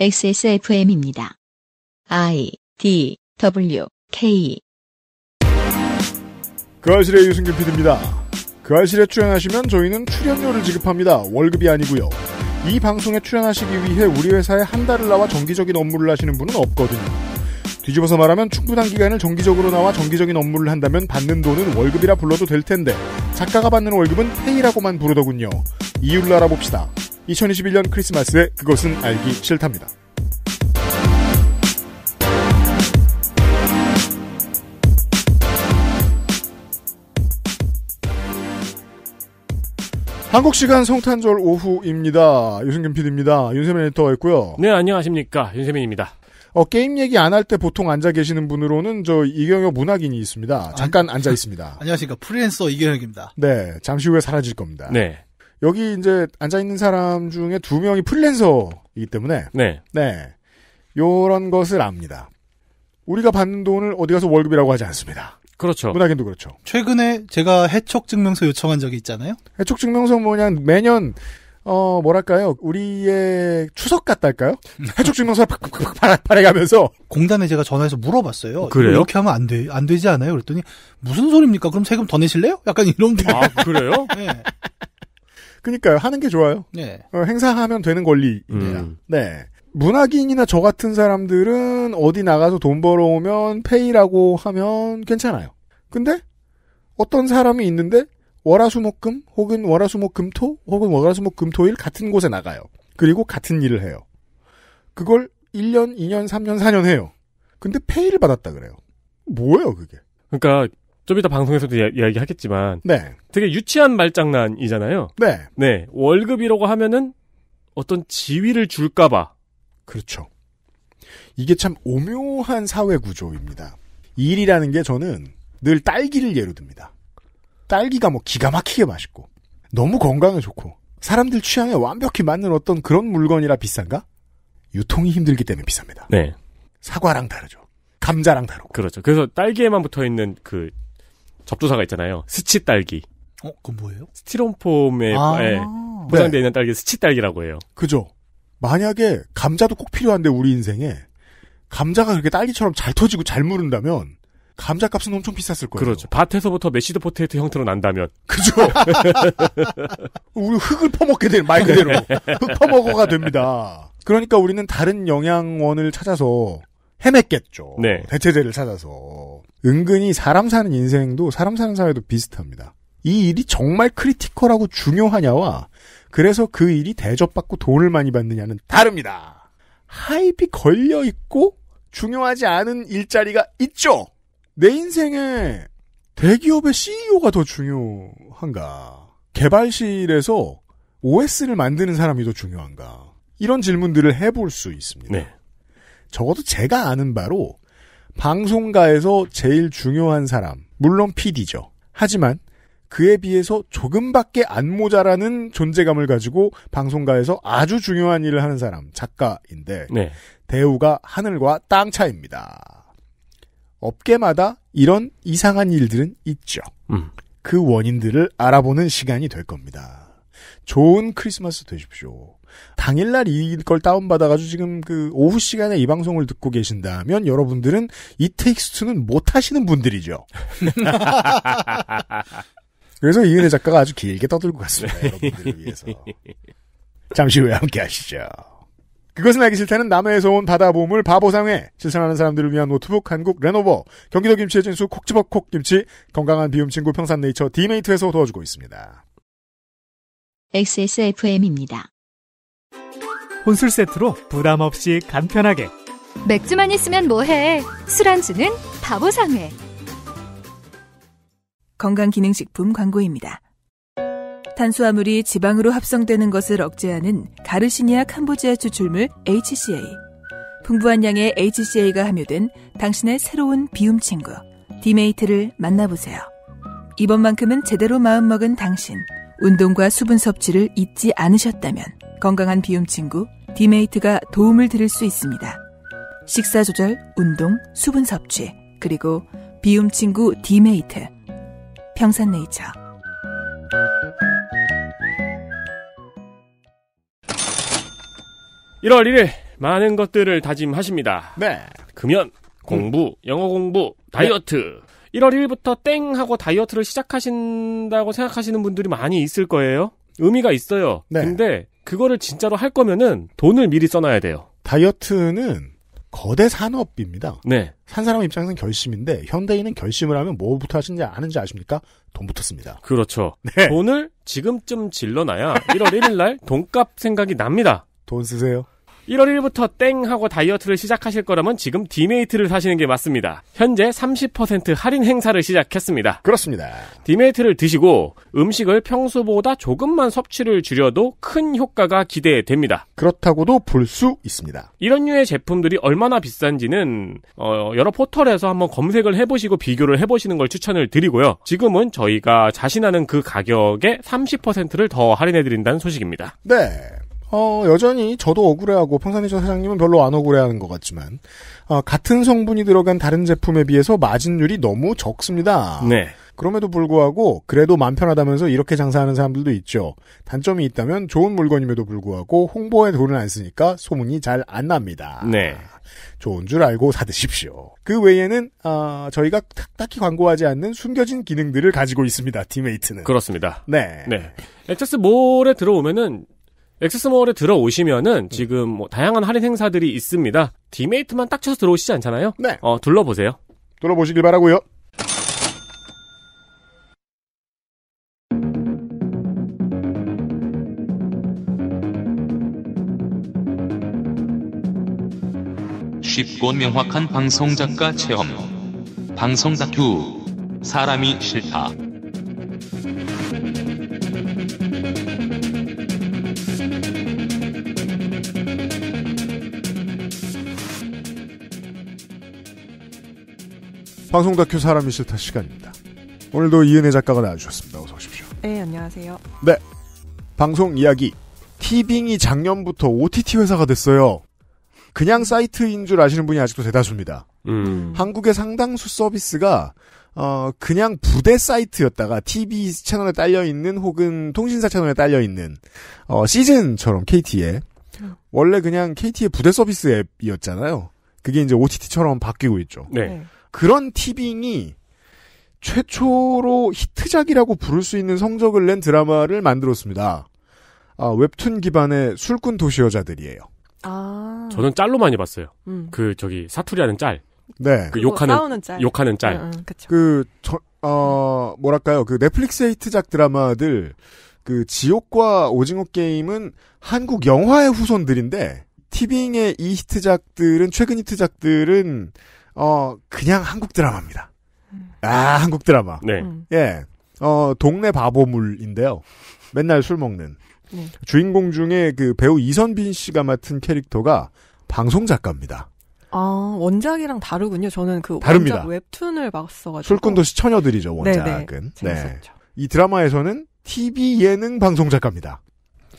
XSFM입니다. I D W K 그아실의 유승균 PD입니다. 그아실에 출연하시면 저희는 출연료를 지급합니다. 월급이 아니고요. 이 방송에 출연하시기 위해 우리 회사에 한 달을 나와 정기적인 업무를 하시는 분은 없거든요. 뒤집어서 말하면 충분한 기간을 정기적으로 나와 정기적인 업무를 한다면 받는 돈은 월급이라 불러도 될 텐데 작가가 받는 월급은 페이라고만 부르더군요. 이유를 알아봅시다. 2021년 크리스마스에 그것은 알기 싫답니다. 한국 시간 성탄절 오후입니다. 유승균 PD입니다. 윤세민 에디터였고요. 네, 안녕하십니까. 윤세민입니다. 어, 게임 얘기 안 할 때 보통 앉아 계시는 분으로는 저 이경혁 문학인이 있습니다. 잠깐 안, 앉아 있습니다. 안녕하십니까. 프리랜서 이경혁입니다. 네, 잠시 후에 사라질 겁니다. 네. 여기 이제 앉아 있는 사람 중에 두 명이 프리랜서이기 때문에 네. 네. 요런 것을 압니다. 우리가 받는 돈을 어디 가서 월급이라고 하지 않습니다. 그렇죠. 문학인도 그렇죠. 최근에 제가 해촉 증명서 요청한 적이 있잖아요. 해촉 증명서 뭐냐 매년 어 뭐랄까요 우리의 추석 같달까요? 해촉 증명서를 팍팍팍 발해가면서 공단에 제가 전화해서 물어봤어요. 어, 그래요? 이렇게 하면 안돼안 되지 않아요? 그랬더니 무슨 소리입니까? 그럼 세금 더 내실래요? 약간 이런. 아 그래요? 네. 그니까요. 러 하는 게 좋아요. 네. 어, 행사하면 되는 권리입니다. 음. 네. 문학인이나 저 같은 사람들은 어디 나가서 돈 벌어오면 페이라고 하면 괜찮아요. 근데 어떤 사람이 있는데 월화수목금 혹은 월화수목금토 혹은 월화수목금토일 같은 곳에 나가요. 그리고 같은 일을 해요. 그걸 1년, 2년, 3년, 4년 해요. 근데 페이를 받았다 그래요. 뭐예요, 그게? 그러니까 좀 이따 방송에서도 이야, 이야기하겠지만 네. 되게 유치한 말장난이잖아요. 네. 네. 월급이라고 하면은 어떤 지위를 줄까 봐. 그렇죠. 이게 참 오묘한 사회 구조입니다. 일이라는 게 저는 늘 딸기를 예로 듭니다. 딸기가 뭐 기가 막히게 맛있고 너무 건강에 좋고 사람들 취향에 완벽히 맞는 어떤 그런 물건이라 비싼가? 유통이 힘들기 때문에 비쌉니다. 네. 사과랑 다르죠. 감자랑 다르고. 그렇죠. 그래서 딸기에만 붙어 있는 그 접두사가 있잖아요. 스치 딸기. 어, 그건 뭐예요? 스티로폼에 아~ 네, 예, 포장되어 있는 딸기 스치 딸기라고 해요. 그죠. 만약에 감자도 꼭 필요한데 우리 인생에 감자가 그렇게 딸기처럼 잘 터지고 잘 무른다면 감자 값은 엄청 비쌌을 거예요. 그렇죠. 밭에서부터 메시드 포테이트 형태로 난다면. 그죠. 우리 흙을 퍼먹게 되는 말 그대로 흙 퍼먹어가 됩니다. 그러니까 우리는 다른 영양원을 찾아서 헤맸겠죠. 네. 대체제를 찾아서. 은근히 사람 사는 인생도 사람 사는 사회도 비슷합니다. 이 일이 정말 크리티컬하고 중요하냐와 그래서 그 일이 대접받고 돈을 많이 받느냐는 다릅니다. 하입이 걸려 있고 중요하지 않은 일자리가 있죠. 내 인생에 대기업의 CEO가 더 중요한가? 개발실에서 OS를 만드는 사람이 더 중요한가? 이런 질문들을 해볼 수 있습니다. 네. 적어도 제가 아는 바로 방송가에서 제일 중요한 사람, 물론 PD죠. 하지만 그에 비해서 조금밖에 안 모자라는 존재감을 가지고 방송가에서 아주 중요한 일을 하는 사람, 작가인데 네. 대우가 하늘과 땅 차입니다. 업계마다 이런 이상한 일들은 있죠. 음. 그 원인들을 알아보는 시간이 될 겁니다. 좋은 크리스마스 되십시오. 당일날 이걸 다운받아가지고 지금 그 오후 시간에 이 방송을 듣고 계신다면 여러분들은 이테익스트는 못하시는 분들이죠. 그래서 이은혜 작가가 아주 길게 떠들고 갔습니다. 네. 여러분들을 위해서. 잠시 후에 함께 하시죠. 그것은 알기 싫다는 남해에서 온 바다보물 바보상회 실천하는 사람들을 위한 노트북 한국 레노버 경기도 김치의 진수 콕지버 콕김치 건강한 비움 친구 평산네이처 디메이트에서 도와주고 있습니다. XSFM입니다. 혼술 세트로 부담 없이 간편하게 맥주만 있으면 뭐해 술안주는 바보상회 건강기능식품 광고입니다. 탄수화물이 지방으로 합성되는 것을 억제하는 가르시니아 캄보지아 추출물 HCA 풍부한 양의 HCA가 함유된 당신의 새로운 비움 친구 디메이트를 만나보세요. 이번만큼은 제대로 마음먹은 당신 운동과 수분 섭취를 잊지 않으셨다면 건강한 비움 친구 디메이트가 도움을 드릴 수 있습니다. 식사 조절, 운동, 수분 섭취, 그리고 비움 친구 디메이트. 평산네이처. 1월1일 많은 것들을 다짐하십니다. 네. 금연, 공부, 음. 영어 공부, 다이어트. 네. 1월 1일부터 땡 하고 다이어트를 시작하신다고 생각하시는 분들이 많이 있을 거예요. 의미가 있어요. 네. 근데 그거를 진짜로 할 거면은 돈을 미리 써놔야 돼요. 다이어트는 거대 산업입니다. 네. 산 사람 입장에서는 결심인데 현대인은 결심을 하면 뭐부터 하시는지 아는지 아십니까? 돈부터 씁니다. 그렇죠. 네. 돈을 지금쯤 질러놔야 1월 1일 날 돈값 생각이 납니다. 돈 쓰세요. 1월 1일부터 땡 하고 다이어트를 시작하실 거라면 지금 디메이트를 사시는 게 맞습니다. 현재 30% 할인 행사를 시작했습니다. 그렇습니다. 디메이트를 드시고 음식을 평소보다 조금만 섭취를 줄여도 큰 효과가 기대됩니다. 그렇다고도 볼 수 있습니다. 이런 류의 제품들이 얼마나 비싼지는 어, 여러 포털에서 한번 검색을 해보시고 비교를 해보시는 걸 추천을 드리고요. 지금은 저희가 자신하는 그 가격에 30%를 더 할인해드린다는 소식입니다. 네. 어, 여전히 저도 억울해하고 평산해저 사장님은 별로 안 억울해하는 것 같지만 어, 같은 성분이 들어간 다른 제품에 비해서 마진율이 너무 적습니다. 네. 그럼에도 불구하고 그래도 맘 편하다면서 이렇게 장사하는 사람들도 있죠. 단점이 있다면 좋은 물건임에도 불구하고 홍보에 돈을 안 쓰니까 소문이 잘 안 납니다. 네. 좋은 줄 알고 사드십시오. 그 외에는 어, 저희가 딱히 광고하지 않는 숨겨진 기능들을 가지고 있습니다. 디메이트는 그렇습니다. 네. 네. 액세스몰에 들어오면은 엑세스몰에 들어오시면은 지금 뭐 다양한 할인 행사들이 있습니다. 디메이트만 딱 쳐서 들어오시지 않잖아요. 네. 어 둘러보세요. 둘러보시길 바라고요. 쉽고 명확한 방송 작가 체험. 방송 다큐. 사람이 싫다. 방송 다큐 사람이 싫다 시간입니다. 오늘도 이은혜 작가가 나와주셨습니다. 어서 오십시오. 네, 안녕하세요. 네. 방송 이야기. 티빙이 작년부터 OTT 회사가 됐어요. 그냥 사이트인 줄 아시는 분이 아직도 대다수입니다. 음. 한국의 상당수 서비스가 어, 그냥 부대 사이트였다가 TV 채널에 딸려 있는 혹은 통신사 채널에 딸려 있는 어, 시즌처럼 KT의 원래 그냥 KT의 부대 서비스 앱이었잖아요. 그게 이제 OTT처럼 바뀌고 있죠. 네. 네. 그런 티빙이 최초로 히트작이라고 부를 수 있는 성적을 낸 드라마를 만들었습니다. 아, 웹툰 기반의 술꾼 도시 여자들이에요. 아. 저는 짤로 많이 봤어요. 음. 그 저기 사투리하는 짤. 네. 그 욕하는 짤. 욕하는 짤. 응, 응, 그 저, 어, 뭐랄까요? 그 넷플릭스 히트작 드라마들 그 지옥과 오징어 게임은 한국 영화의 후손들인데 티빙의 이 히트작들은 최근 히트작들은 어 그냥 한국 드라마입니다. 아 한국 드라마. 네. 음. 예. 어 동네 바보물인데요. 맨날 술 먹는 네. 주인공 중에 그 배우 이선빈 씨가 맡은 캐릭터가 방송 작가입니다. 아 원작이랑 다르군요. 저는 그 다릅니다. 원작 웹툰을 봤어가지고 술꾼 시 처녀들이죠 네, 원작은. 네. 네. 이 드라마에서는 TV 예능 방송 작가입니다.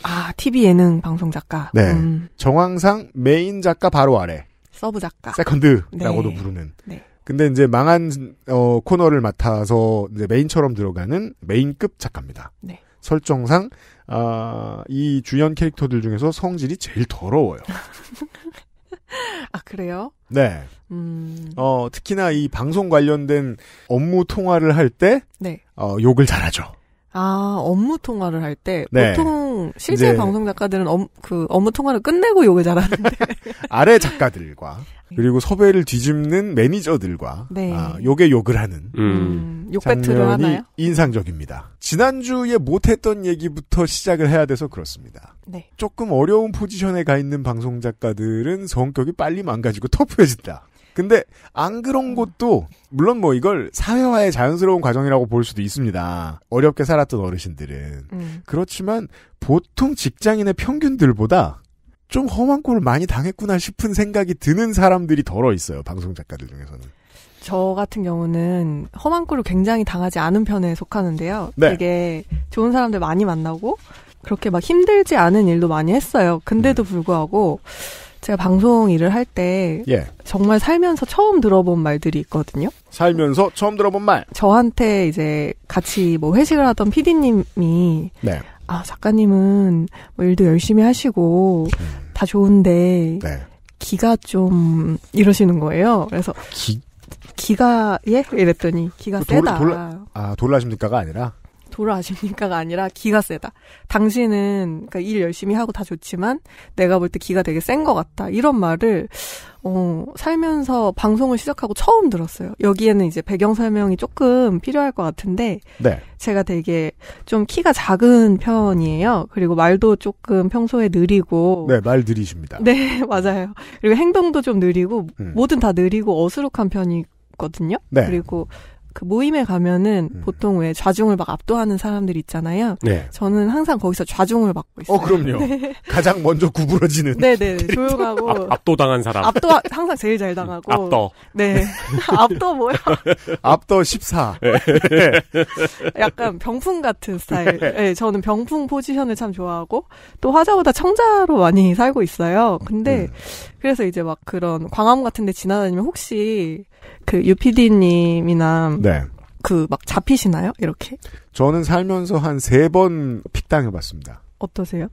아 TV 예능 방송 작가. 네. 음. 정황상 메인 작가 바로 아래. 서브 작가. 세컨드라고도 네. 부르는. 네. 근데 이제 망한 어, 코너를 맡아서 이제 메인처럼 들어가는 메인급 작가입니다. 네. 설정상 아, 이 주연 캐릭터들 중에서 성질이 제일 더러워요. 아 그래요? 네. 음... 어 특히나 이 방송 관련된 업무 통화를 할때 네. 어, 욕을 잘하죠. 아, 업무 통화를 할때 네. 보통 실제 네. 방송 작가들은 업, 그 업무 통화를 끝내고 욕을 잘하는데 아래 작가들과 그리고 섭외를 뒤집는 매니저들과 네. 아, 욕에 욕을 하는 음. 음 욕 배틀을 하나요? 인상적입니다. 지난주에 못했던 얘기부터 시작을 해야 돼서 그렇습니다. 네. 조금 어려운 포지션에 가 있는 방송 작가들은 성격이 빨리 망가지고 터프해진다. 근데 안 그런 것도 물론 뭐 이걸 사회화의 자연스러운 과정이라고 볼 수도 있습니다. 어렵게 살았던 어르신들은 음. 그렇지만 보통 직장인의 평균들보다 좀 험한 꼴을 많이 당했구나 싶은 생각이 드는 사람들이 덜어 있어요. 방송 작가들 중에서는. 저 같은 경우는 험한 꼴을 굉장히 당하지 않은 편에 속하는데요. 네. 되게 좋은 사람들 많이 만나고 그렇게 막 힘들지 않은 일도 많이 했어요. 근데도 음. 불구하고 제가 방송 일을 할때 예. 정말 살면서 처음 들어본 말들이 있거든요. 살면서 처음 들어본 말. 저한테 이제 같이 뭐 회식을 하던 PD님이 네. 아 작가님은 뭐 일도 열심히 하시고 음. 다 좋은데 네. 기가 좀 이러시는 거예요. 그래서 기 기가 예 이랬더니 기가 그 돌, 세다. 돌, 아 돌라심니까가 아니라 돌아아십니까가 아니라 기가 세다. 당신은 그러니까 일 열심히 하고 다 좋지만 내가 볼 때 기가 되게 센 것 같다. 이런 말을 어, 살면서 방송을 시작하고 처음 들었어요. 여기에는 이제 배경 설명이 조금 필요할 것 같은데 네. 제가 되게 좀 키가 작은 편이에요. 그리고 말도 조금 평소에 느리고 네, 말 느리십니다. 네, 맞아요. 그리고 행동도 좀 느리고 음. 뭐든 다 느리고 어수룩한 편이거든요. 네. 그리고 그 모임에 가면은 음. 보통 왜 좌중을 막 압도하는 사람들 있잖아요. 네. 저는 항상 거기서 좌중을 받고 있어요. 어, 그럼요. 네. 가장 먼저 구부러지는. 네네. 네, 네. 조용하고. 압, 도당한 사람. 압도, 항상 제일 잘 당하고. 압도. 네. 압도 뭐야? 압도 14. 약간 병풍 같은 스타일. 네, 저는 병풍 포지션을 참 좋아하고, 또 화자보다 청자로 많이 살고 있어요. 근데, 음. 그래서 이제 막 그런 광화문 같은 데 지나다니면 혹시 그 유피디님이나 네. 그막 잡히시나요? 이렇게? 저는 살면서 한 세 번 픽당해 봤습니다. 어떠세요?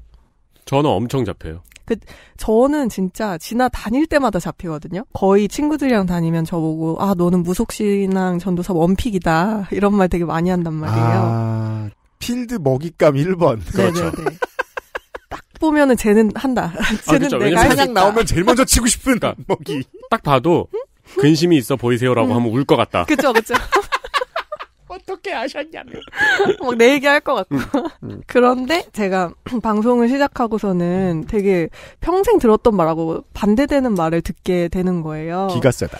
저는 엄청 잡혀요. 그 저는 진짜 지나 다닐 때마다 잡히거든요. 거의 친구들이랑 다니면 저보고 아 너는 무속신앙 전도사 원픽이다 이런 말 되게 많이 한단 말이에요. 아, 필드 먹잇감 1번. 그렇죠. 네네네. 보면은 쟤는 한다. 아, 쟤는 아, 그렇죠. 내가 사냥 나오면 제일 먼저 치고 싶은 그러 그러니까 먹이. 딱 봐도 근심이 있어 보이세요라고 음. 하면 울 것 같다. 그죠, 그죠. 어떻게 아셨냐는. 막내 얘기 할 것 같고. 음, 음. 그런데 제가 방송을 시작하고서는 되게 평생 들었던 말하고 반대되는 말을 듣게 되는 거예요. 기가 세다.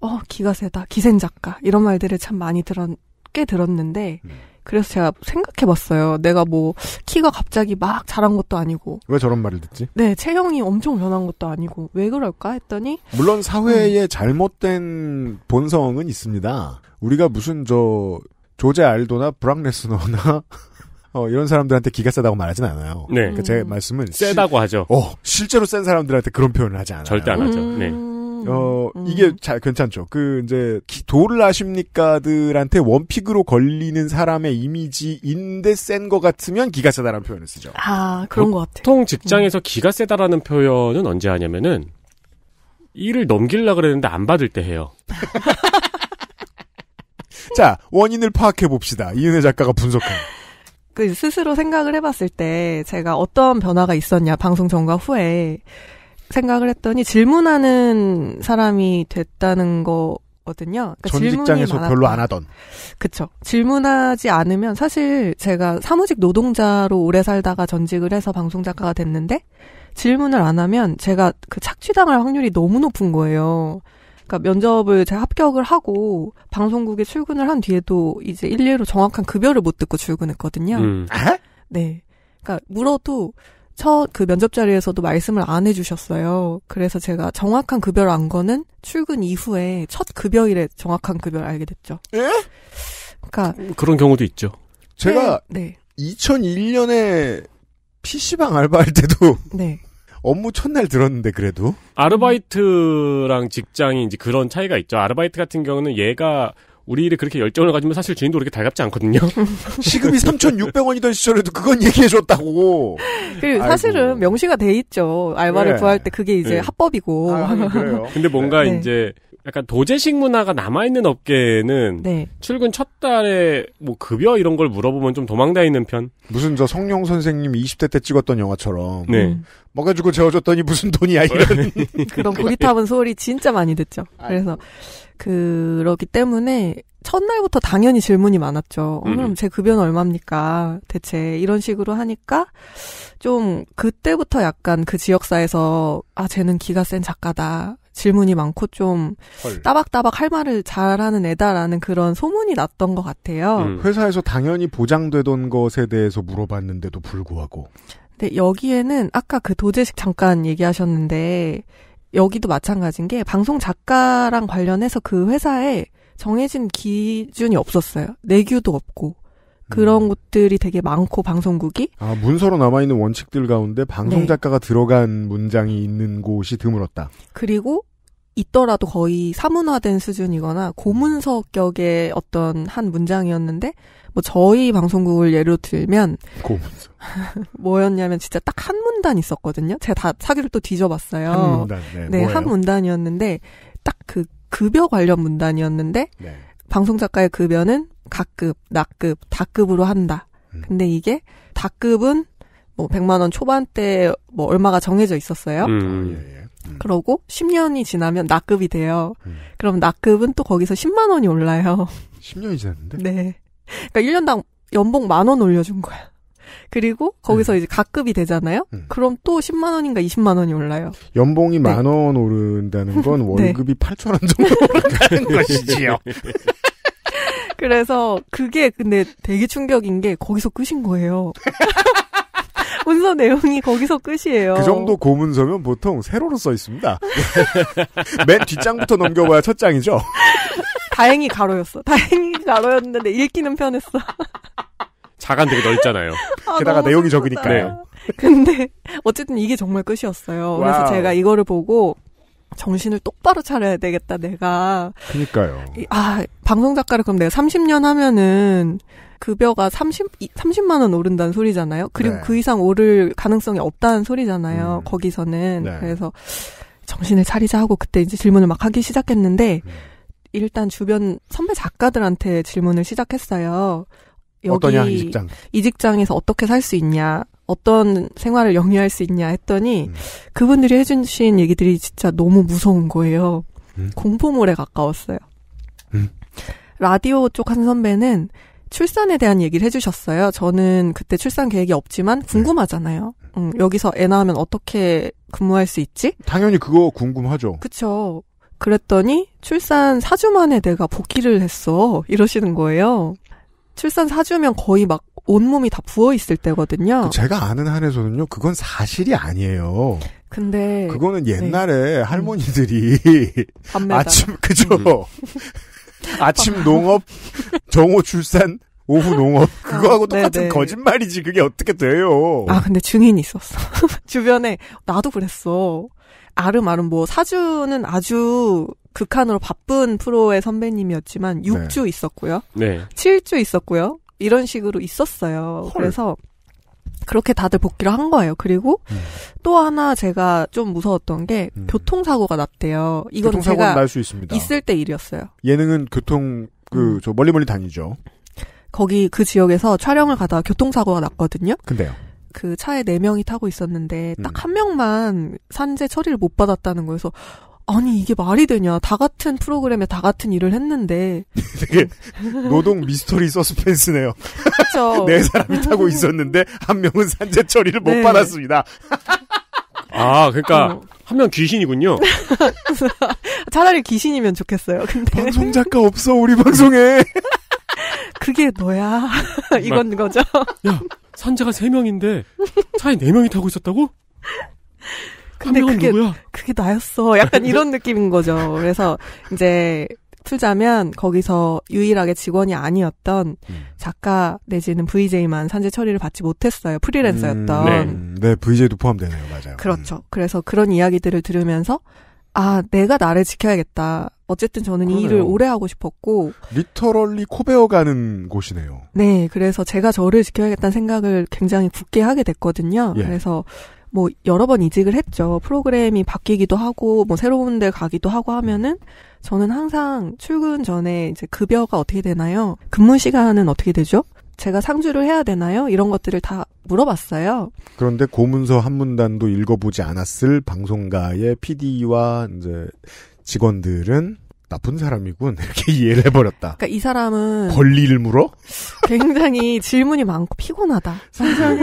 어, 기가 세다. 기센 작가. 이런 말들을 참 많이 들었, 꽤 들었는데, 음. 그래서 제가 생각해봤어요. 내가 뭐 키가 갑자기 막 자란 것도 아니고 왜 저런 말을 듣지? 네, 체형이 엄청 변한 것도 아니고 왜 그럴까 했더니 물론 사회에 음. 잘못된 본성은 있습니다. 우리가 무슨 저 조제 알도나 브랑레스노나 어, 이런 사람들한테 기가 세다고 말하진 않아요. 네. 그러니까 제 말씀은 세다고 하죠. 어, 실제로 센 사람들한테 그런 표현을 하지 않아요. 절대 안 하죠. 네. 음. 네. 음. 어, 음. 이게 잘 괜찮죠. 그 이제 도를 아십니까들한테 원픽으로 걸리는 사람의 이미지인데 센 거 같으면 기가 세다라는 표현을 쓰죠. 아, 그런 것 같아요. 보통 직장에서 음. 기가 세다라는 표현은 언제 하냐면은 일을 넘길라 그랬는데 안 받을 때 해요. 자, 원인을 파악해 봅시다. 이은혜 작가가 분석한. 그 스스로 생각을 해봤을 때 제가 어떤 변화가 있었냐 방송 전과 후에 생각을 했더니 질문하는 사람이 됐다는 거거든요. 그러니까 전 직장에서 많았던. 별로 안 하던. 그쵸. 질문하지 않으면 사실 제가 사무직 노동자로 오래 살다가 전직을 해서 방송 작가가 됐는데 질문을 안 하면 제가 그 착취당할 확률이 너무 높은 거예요. 그러니까 면접을 제가 합격을 하고 방송국에 출근을 한 뒤에도 이제 일례로 정확한 급여를 못 듣고 출근했거든요. 음. 네. 그러니까 물어도 첫그 면접 자리에서도 말씀을 안 해주셨어요. 그래서 제가 정확한 급여를 안 거는 출근 이후에 첫 급여일에 정확한 급여를 알게 됐죠. 예? 그러니까 그런 경우도 있죠. 제가 네. 2001년에 PC방 알바할 때도 네. 업무 첫날 들었는데 그래도 아르바이트랑 직장이 이제 그런 차이가 있죠. 아르바이트 같은 경우는 얘가 우리 일에 그렇게 열정을 가지면 사실 주인도 그렇게 달갑지 않거든요. 시급이 3,600원이던 시절에도 그건 얘기해줬다고. 그리고 사실은 명시가 돼 있죠. 알바를 네. 구할 때 그게 이제 네. 합법이고. 아, 근데 뭔가 네. 이제 약간 도제식 문화가 남아있는 업계는 네. 출근 첫 달에 뭐 급여 이런 걸 물어보면 좀 도망다니는 편. 무슨 저 성룡 선생님 20대 때 찍었던 영화처럼. 네. 먹여주고 재워줬더니 무슨 돈이야 이런. 네. 그런 고리타분 소리 진짜 많이 듣죠. 아. 그래서 그렇기 때문에 첫날부터 당연히 질문이 많았죠. 어, 음. 그럼 제 급여는 얼마입니까? 대체 이런 식으로 하니까 좀 그때부터 약간 그 지역사에서 아 쟤는 기가 센 작가다. 질문이 많고 좀 헐. 따박따박 할 말을 잘하는 애다라는 그런 소문이 났던 것 같아요. 음. 회사에서 당연히 보장되던 것에 대해서 물어봤는데도 불구하고. 근데 여기에는 아까 그 도제식 잠깐 얘기하셨는데 여기도 마찬가지인 게 방송 작가랑 관련해서 그 회사에 정해진 기준이 없었어요. 내규도 없고. 그런 것들이 되게 많고 방송국이 아 문서로 남아 있는 원칙들 가운데 방송 네. 작가가 네. 들어간 문장이 있는 곳이 드물었다. 그리고 있더라도 거의 사문화된 수준이거나 고문서격의 어떤 한 문장이었는데 뭐 저희 방송국을 예로 들면 고문서 뭐였냐면 진짜 딱 한 문단 있었거든요. 제가 다 사기를 또 뒤져봤어요. 한 문단. 네, 네한 문단이었는데 딱 그 급여 관련 문단이었는데 네. 방송 작가의 급여는 각급, 낙급, 다급으로 한다. 음. 근데 이게 다급은 뭐 100만 원 초반대 뭐 얼마가 정해져 있었어요. 음. 아, 예, 예. 음. 그러고 10년이 지나면 낙급이 돼요. 음. 그럼 낙급은 또 거기서 10만 원이 올라요. 10년이 지났는데? 네. 그러니까 1년당 연봉 만원 올려준 거야. 그리고 거기서 네. 이제 각급이 되잖아요. 음. 그럼 또 10만 원인가 20만 원이 올라요. 연봉이 네. 만원 오른다는 건 네. 월급이 네. 8천 원 정도 오른다는 것이지요. 그래서 그게 근데 되게 충격인 게 거기서 끝인 거예요. 문서 내용이 거기서 끝이에요. 그 정도 고문서면 보통 세로로 써 있습니다. 맨 뒷장부터 넘겨봐야 첫 장이죠. 다행히 가로였어. 다행히 가로였는데 읽기는 편했어. 자간 되게 넓잖아요. 아, 게다가 내용이 적으니까요. 근데 어쨌든 이게 정말 끝이었어요. 와우. 그래서 제가 이거를 보고 정신을 똑바로 차려야 되겠다, 내가. 그니까요. 아, 방송 작가를 그럼 내가 30년 하면은 급여가 30, 30만 원 오른다는 소리잖아요. 그리고 네. 그 이상 오를 가능성이 없다는 소리잖아요. 음. 거기서는. 네. 그래서 정신을 차리자 하고 그때 이제 질문을 막 하기 시작했는데, 음. 일단 주변 선배 작가들한테 질문을 시작했어요. 어떠냐 이 직장 이 직장에서 어떻게 살 수 있냐 어떤 생활을 영위할 수 있냐 했더니 음. 그분들이 해주신 얘기들이 진짜 너무 무서운 거예요 음. 공포물에 가까웠어요 음. 라디오 쪽 한 선배는 출산에 대한 얘기를 해주셨어요 저는 그때 출산 계획이 없지만 음. 궁금하잖아요 음, 여기서 애 낳으면 어떻게 근무할 수 있지 당연히 그거 궁금하죠 그쵸 그랬더니 출산 4주 만에 내가 복귀를 했어 이러시는 거예요 출산 4주면 거의 막 온몸이 다 부어있을 때거든요. 그 제가 아는 한에서는요, 그건 사실이 아니에요. 근데. 그거는 네. 옛날에 네. 할머니들이. 밤매 아침, 그죠? 음. 아침 농업, 정오 출산, 오후 농업 아, 그거하고 똑같은 거짓말이지 그게 어떻게 돼요? 아 근데 증인이 있었어 주변에 나도 그랬어 아름아름 뭐 사주는 아주 극한으로 바쁜 프로의 선배님이었지만 6주 네. 있었고요. 네. 7주 있었고요. 이런 식으로 있었어요. 헐. 그래서 그렇게 다들 복귀를 한 거예요. 그리고 음. 또 하나 제가 좀 무서웠던 게 음. 교통사고가 났대요. 이건 제가 날 수 있습니다. 있을 때 일이었어요. 예능은 교통 그저 음. 멀리 멀리 다니죠. 거기 그 지역에서 촬영을 가다가 교통사고가 났거든요. 근데요. 그 차에 4 명이 타고 있었는데 딱한 음. 명만 산재 처리를 못 받았다는 거에서 아니 이게 말이 되냐 다 같은 프로그램에 다 같은 일을 했는데 되게 노동 미스터리 서스펜스네요. 그렇죠. 네 사람이 타고 있었는데 한 명은 산재 처리를 못 네. 받았습니다. 아 그러니까 어. 한명 귀신이군요. 차라리 귀신이면 좋겠어요. 근데 방송 작가 없어 우리 방송에. 그게 너야 이건 거죠. 야 산재가 세 명인데 차에 네 명이 타고 있었다고? 근데 그게 누구야? 그게 나였어. 약간 이런 느낌인 거죠. 그래서 이제 풀자면 거기서 유일하게 직원이 아니었던 음. 작가 내지는 VJ만 산재 처리를 받지 못했어요. 프리랜서였던. 음, 네. 네, VJ도 포함되네요. 맞아요. 그렇죠. 음. 그래서 그런 이야기들을 들으면서 아, 내가 나를 지켜야겠다. 어쨌든 저는 그러네요. 이 일을 오래 하고 싶었고 리터럴리 코베어 가는 곳이네요. 네, 그래서 제가 저를 지켜야겠다는 생각을 굉장히 굳게 하게 됐거든요. 예. 그래서 뭐 여러 번 이직을 했죠. 프로그램이 바뀌기도 하고 뭐 새로운 데 가기도 하고 하면은 저는 항상 출근 전에 이제 급여가 어떻게 되나요? 근무 시간은 어떻게 되죠? 제가 상주를 해야 되나요? 이런 것들을 다 물어봤어요. 그런데 고문서 한 문단도 읽어보지 않았을 방송가의 PD와 이제 직원들은 나쁜 사람이군 이렇게 이해를 해버렸다. 그러니까 이 사람은 벌리를 물어? 굉장히 질문이 많고 피곤하다. 세상에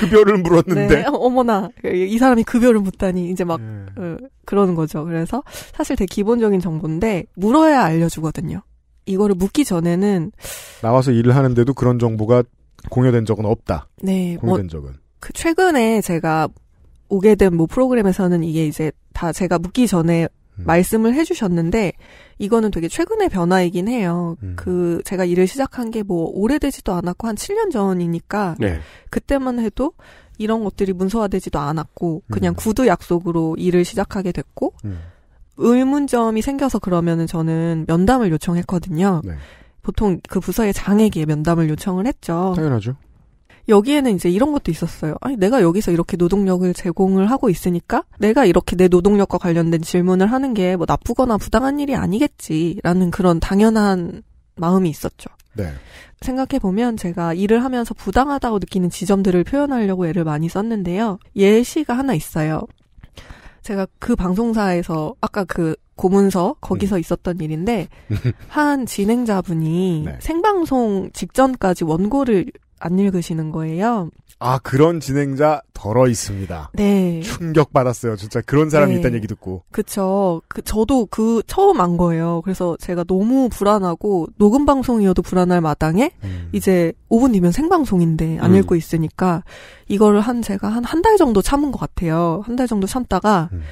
급여를 물었는데 네, 어머나 이 사람이 급여를 묻다니 이제 막 네. 어, 그러는 거죠. 그래서 사실 되게 기본적인 정보인데 물어야 알려주거든요. 이거를 묻기 전에는 나와서 일을 하는데도 그런 정보가 공유된 적은 없다. 네, 공유된 뭐, 적은. 그 최근에 제가 오게 된 뭐 프로그램에서는 이게 이제 다 제가 묻기 전에 음. 말씀을 해주셨는데 이거는 되게 최근의 변화이긴 해요. 음. 그 제가 일을 시작한 게 뭐 오래되지도 않았고 한 7년 전이니까 네. 그때만 해도 이런 것들이 문서화되지도 않았고 그냥 음. 구두 약속으로 일을 시작하게 됐고 음. 의문점이 생겨서 그러면은 저는 면담을 요청했거든요. 네. 보통 그 부서의 장에게 면담을 요청을 했죠. 당연하죠. 여기에는 이제 이런 것도 있었어요. 아니, 내가 여기서 이렇게 노동력을 제공을 하고 있으니까 내가 이렇게 내 노동력과 관련된 질문을 하는 게 뭐 나쁘거나 부당한 일이 아니겠지라는 그런 당연한 마음이 있었죠. 네. 생각해보면 제가 일을 하면서 부당하다고 느끼는 지점들을 표현하려고 애를 많이 썼는데요. 예시가 하나 있어요. 제가 그 방송사에서 아까 그 고문서 거기서 음. 있었던 일인데 한 진행자분이 네. 생방송 직전까지 원고를 안 읽으시는 거예요. 아, 그런 진행자 덜어 있습니다. 네. 충격받았어요. 진짜 그런 사람이 네. 있다는 얘기 듣고. 그쵸. 그, 저도 그, 처음 안 거예요. 그래서 제가 너무 불안하고, 녹음 방송이어도 불안할 마당에, 음. 이제 5분 뒤면 생방송인데, 안 음. 읽고 있으니까, 이거를 한 제가 한 한 달 정도 참은 것 같아요. 한 달 정도 참다가, 음.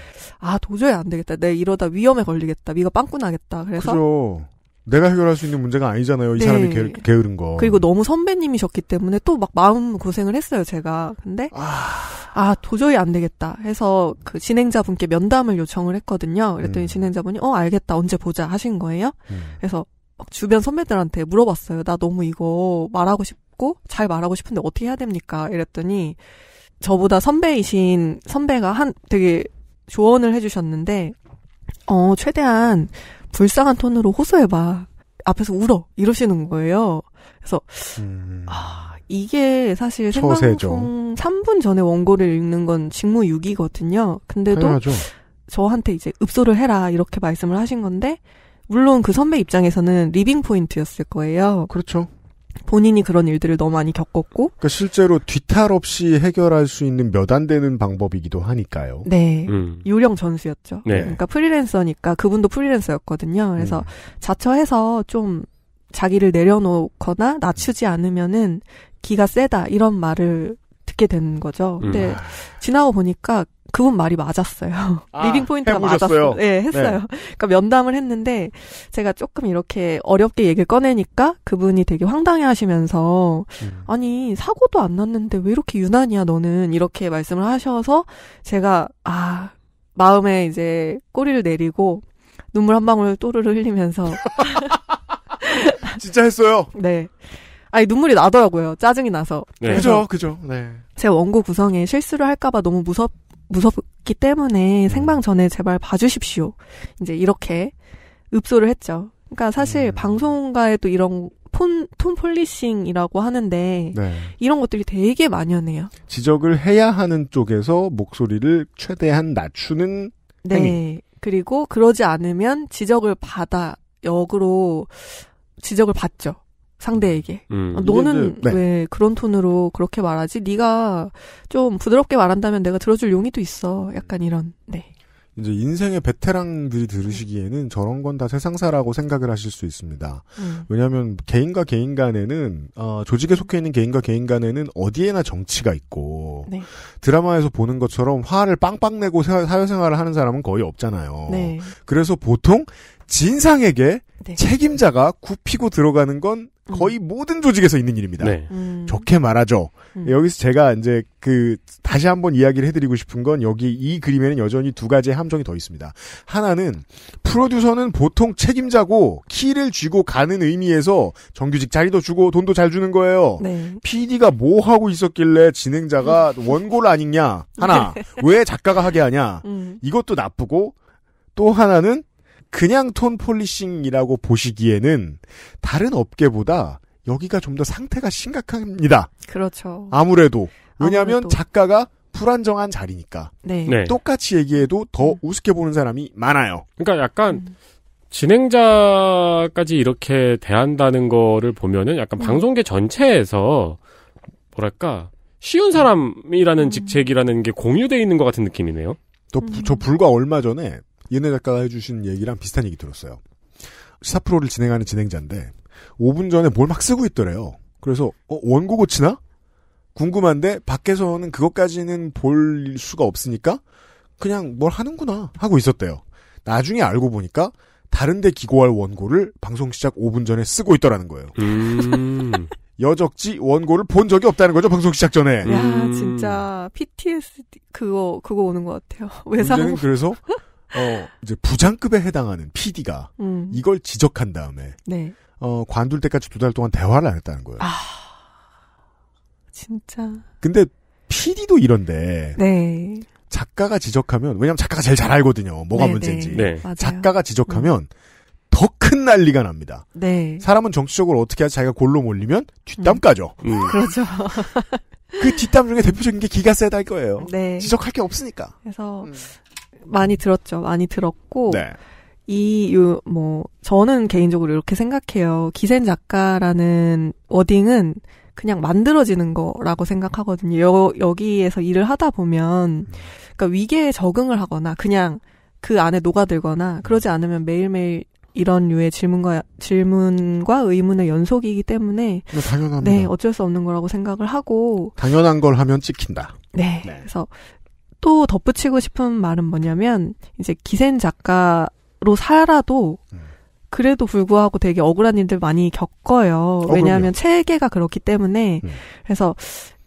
아, 도저히 안 되겠다. 내 네, 이러다 위험에 걸리겠다. 위가 빵꾸 나겠다. 그래서. 그죠. 내가 해결할 수 있는 문제가 아니잖아요. 이 네. 사람이 게, 게으른 거. 그리고 너무 선배님이셨기 때문에 또 막 마음 고생을 했어요, 제가. 근데 아... 아, 도저히 안 되겠다 해서 그 진행자분께 면담을 요청을 했거든요. 그랬더니 음. 진행자분이 어, 알겠다. 언제 보자 하신 거예요. 음. 그래서 막 주변 선배들한테 물어봤어요. 나 너무 이거 말하고 싶고 잘 말하고 싶은데 어떻게 해야 됩니까? 이랬더니 저보다 선배이신 선배가 한 되게 조언을 해주셨는데 어, 최대한 불쌍한 톤으로 호소해봐. 앞에서 울어. 이러시는 거예요. 그래서, 음. 아, 이게 사실 생방송 3분 전에 원고를 읽는 건 직무유기거든요. 근데도 당연하죠. 저한테 이제 읍소를 해라 이렇게 말씀을 하신 건데 물론 그 선배 입장에서는 리빙 포인트였을 거예요. 그렇죠. 본인이 그런 일들을 너무 많이 겪었고. 그러니까 실제로 뒤탈 없이 해결할 수 있는 몇 안 되는 방법이기도 하니까요. 네. 음. 요령 전수였죠. 네. 그러니까 프리랜서니까 그분도 프리랜서였거든요. 그래서 음. 자처해서 좀 자기를 내려놓거나 낮추지 않으면은 기가 세다 이런 말을 듣게 되는 거죠. 근데 음. 지나고 보니까 그분 말이 맞았어요. 아, 리딩 포인트가 맞았어요. 예, 네, 했어요. 네. 그니까 면담을 했는데 제가 조금 이렇게 어렵게 얘기를 꺼내니까 그분이 되게 황당해 하시면서 음. 아니, 사고도 안 났는데 왜 이렇게 유난이야 너는 이렇게 말씀을 하셔서 제가 아, 마음에 이제 꼬리를 내리고 눈물 한 방울 또르르 흘리면서 진짜 했어요. 네. 아니 눈물이 나더라고요. 짜증이 나서. 네. 그죠, 그죠. 네. 제 원고 구성에 실수를 할까봐 너무 무섭 무섭기 때문에 음. 생방 전에 제발 봐주십시오. 이제 이렇게 읍소를 했죠. 그러니까 사실 음. 방송가에 또 이런 폰, 톤 폴리싱이라고 하는데 네. 이런 것들이 되게 만연해요. 지적을 해야 하는 쪽에서 목소리를 최대한 낮추는 네. 행위. 그리고 그러지 않으면 지적을 받아 역으로 지적을 받죠. 상대에게 음. 아, 너는 네. 왜 그런 톤으로 그렇게 말하지? 네가 좀 부드럽게 말한다면 내가 들어줄 용의도 있어. 약간 이런. 네. 이제 인생의 베테랑들이 들으시기에는 저런 건 다 세상사라고 생각을 하실 수 있습니다. 음. 왜냐하면 개인과 개인 간에는 어, 조직에 속해 있는 개인과 개인 간에는 어디에나 정치가 있고 네. 드라마에서 보는 것처럼 화를 빵빵 내고 사회생활을 하는 사람은 거의 없잖아요. 네. 그래서 보통 진상에게 네. 책임자가 굽히고 들어가는 건 거의 음. 모든 조직에서 있는 일입니다. 네. 음. 좋게 말하죠. 음. 여기서 제가 이제 그 다시 한번 이야기를 해드리고 싶은 건 여기 이 그림에는 여전히 두 가지의 함정이 더 있습니다. 하나는 프로듀서는 보통 책임자고 키를 쥐고 가는 의미에서 정규직 자리도 주고 돈도 잘 주는 거예요. 네. PD가 뭐 하고 있었길래 진행자가 원고를 아니냐 하나 네. 왜 작가가 하게 하냐 음. 이것도 나쁘고 또 하나는 그냥 톤 폴리싱이라고 보시기에는 다른 업계보다 여기가 좀 더 상태가 심각합니다. 그렇죠. 아무래도 왜냐하면 아무래도. 작가가 불안정한 자리니까 네. 네. 똑같이 얘기해도 더 음. 우습게 보는 사람이 많아요. 그러니까 약간 음. 진행자까지 이렇게 대한다는 거를 보면은 약간 음. 방송계 전체에서 뭐랄까 쉬운 사람이라는 음. 직책이라는 게 공유돼 있는 것 같은 느낌이네요. 저, 저 음. 불과 얼마 전에 이은혜 작가가 해주신 얘기랑 비슷한 얘기 들었어요. 시사 프로를 진행하는 진행자인데 5분 전에 뭘 막 쓰고 있더래요. 그래서 어, 원고 고치나? 궁금한데 밖에서는 그것까지는 볼 수가 없으니까 그냥 뭘 하는구나 하고 있었대요. 나중에 알고 보니까 다른데 기고할 원고를 방송 시작 5분 전에 쓰고 있더라는 거예요. 음. 여적지 원고를 본 적이 없다는 거죠 방송 시작 전에. 야 음. 진짜 PTSD 그거 그거 오는 것 같아요. 왜사는 그래서 어, 이제 부장급에 해당하는 PD가 음. 이걸 지적한 다음에 네. 어, 관둘 때까지 두 달 동안 대화를 안 했다는 거예요. 아, 진짜. 근데 PD도 이런데 네. 작가가 지적하면 왜냐면 하 작가가 제일 잘 알거든요. 뭐가 네, 네. 문제인지. 네. 네. 작가가 지적하면 음. 더큰 난리가 납니다. 네. 사람은 정치적으로 어떻게 하지 자기가 골로 몰리면 뒷담 음. 까죠. 음. 음. 그렇죠. 그 뒷담 중에 대표적인 게 기가 세다일 거예요. 네. 지적할 게 없으니까. 그래서 음. 많이 들었죠. 많이 들었고 네. 이뭐 저는 개인적으로 이렇게 생각해요. 기센 작가라는 워딩은 그냥 만들어지는 거라고 생각하거든요. 여, 여기에서 일을 하다 보면 그니까 위계에 적응을 하거나 그냥 그 안에 녹아들거나 그러지 않으면 매일매일 이런 류의 질문과 질문과 의문의 연속이기 때문에 네, 당연합니다. 네, 어쩔 수 없는 거라고 생각을 하고 당연한 걸 하면 찍힌다. 네. 네. 그래서 또 덧붙이고 싶은 말은 뭐냐면 이제 기생 작가로 살아도 네. 그래도 불구하고 되게 억울한 일들 많이 겪어요. 어, 왜냐하면 그 체계가 그렇기 때문에 음. 그래서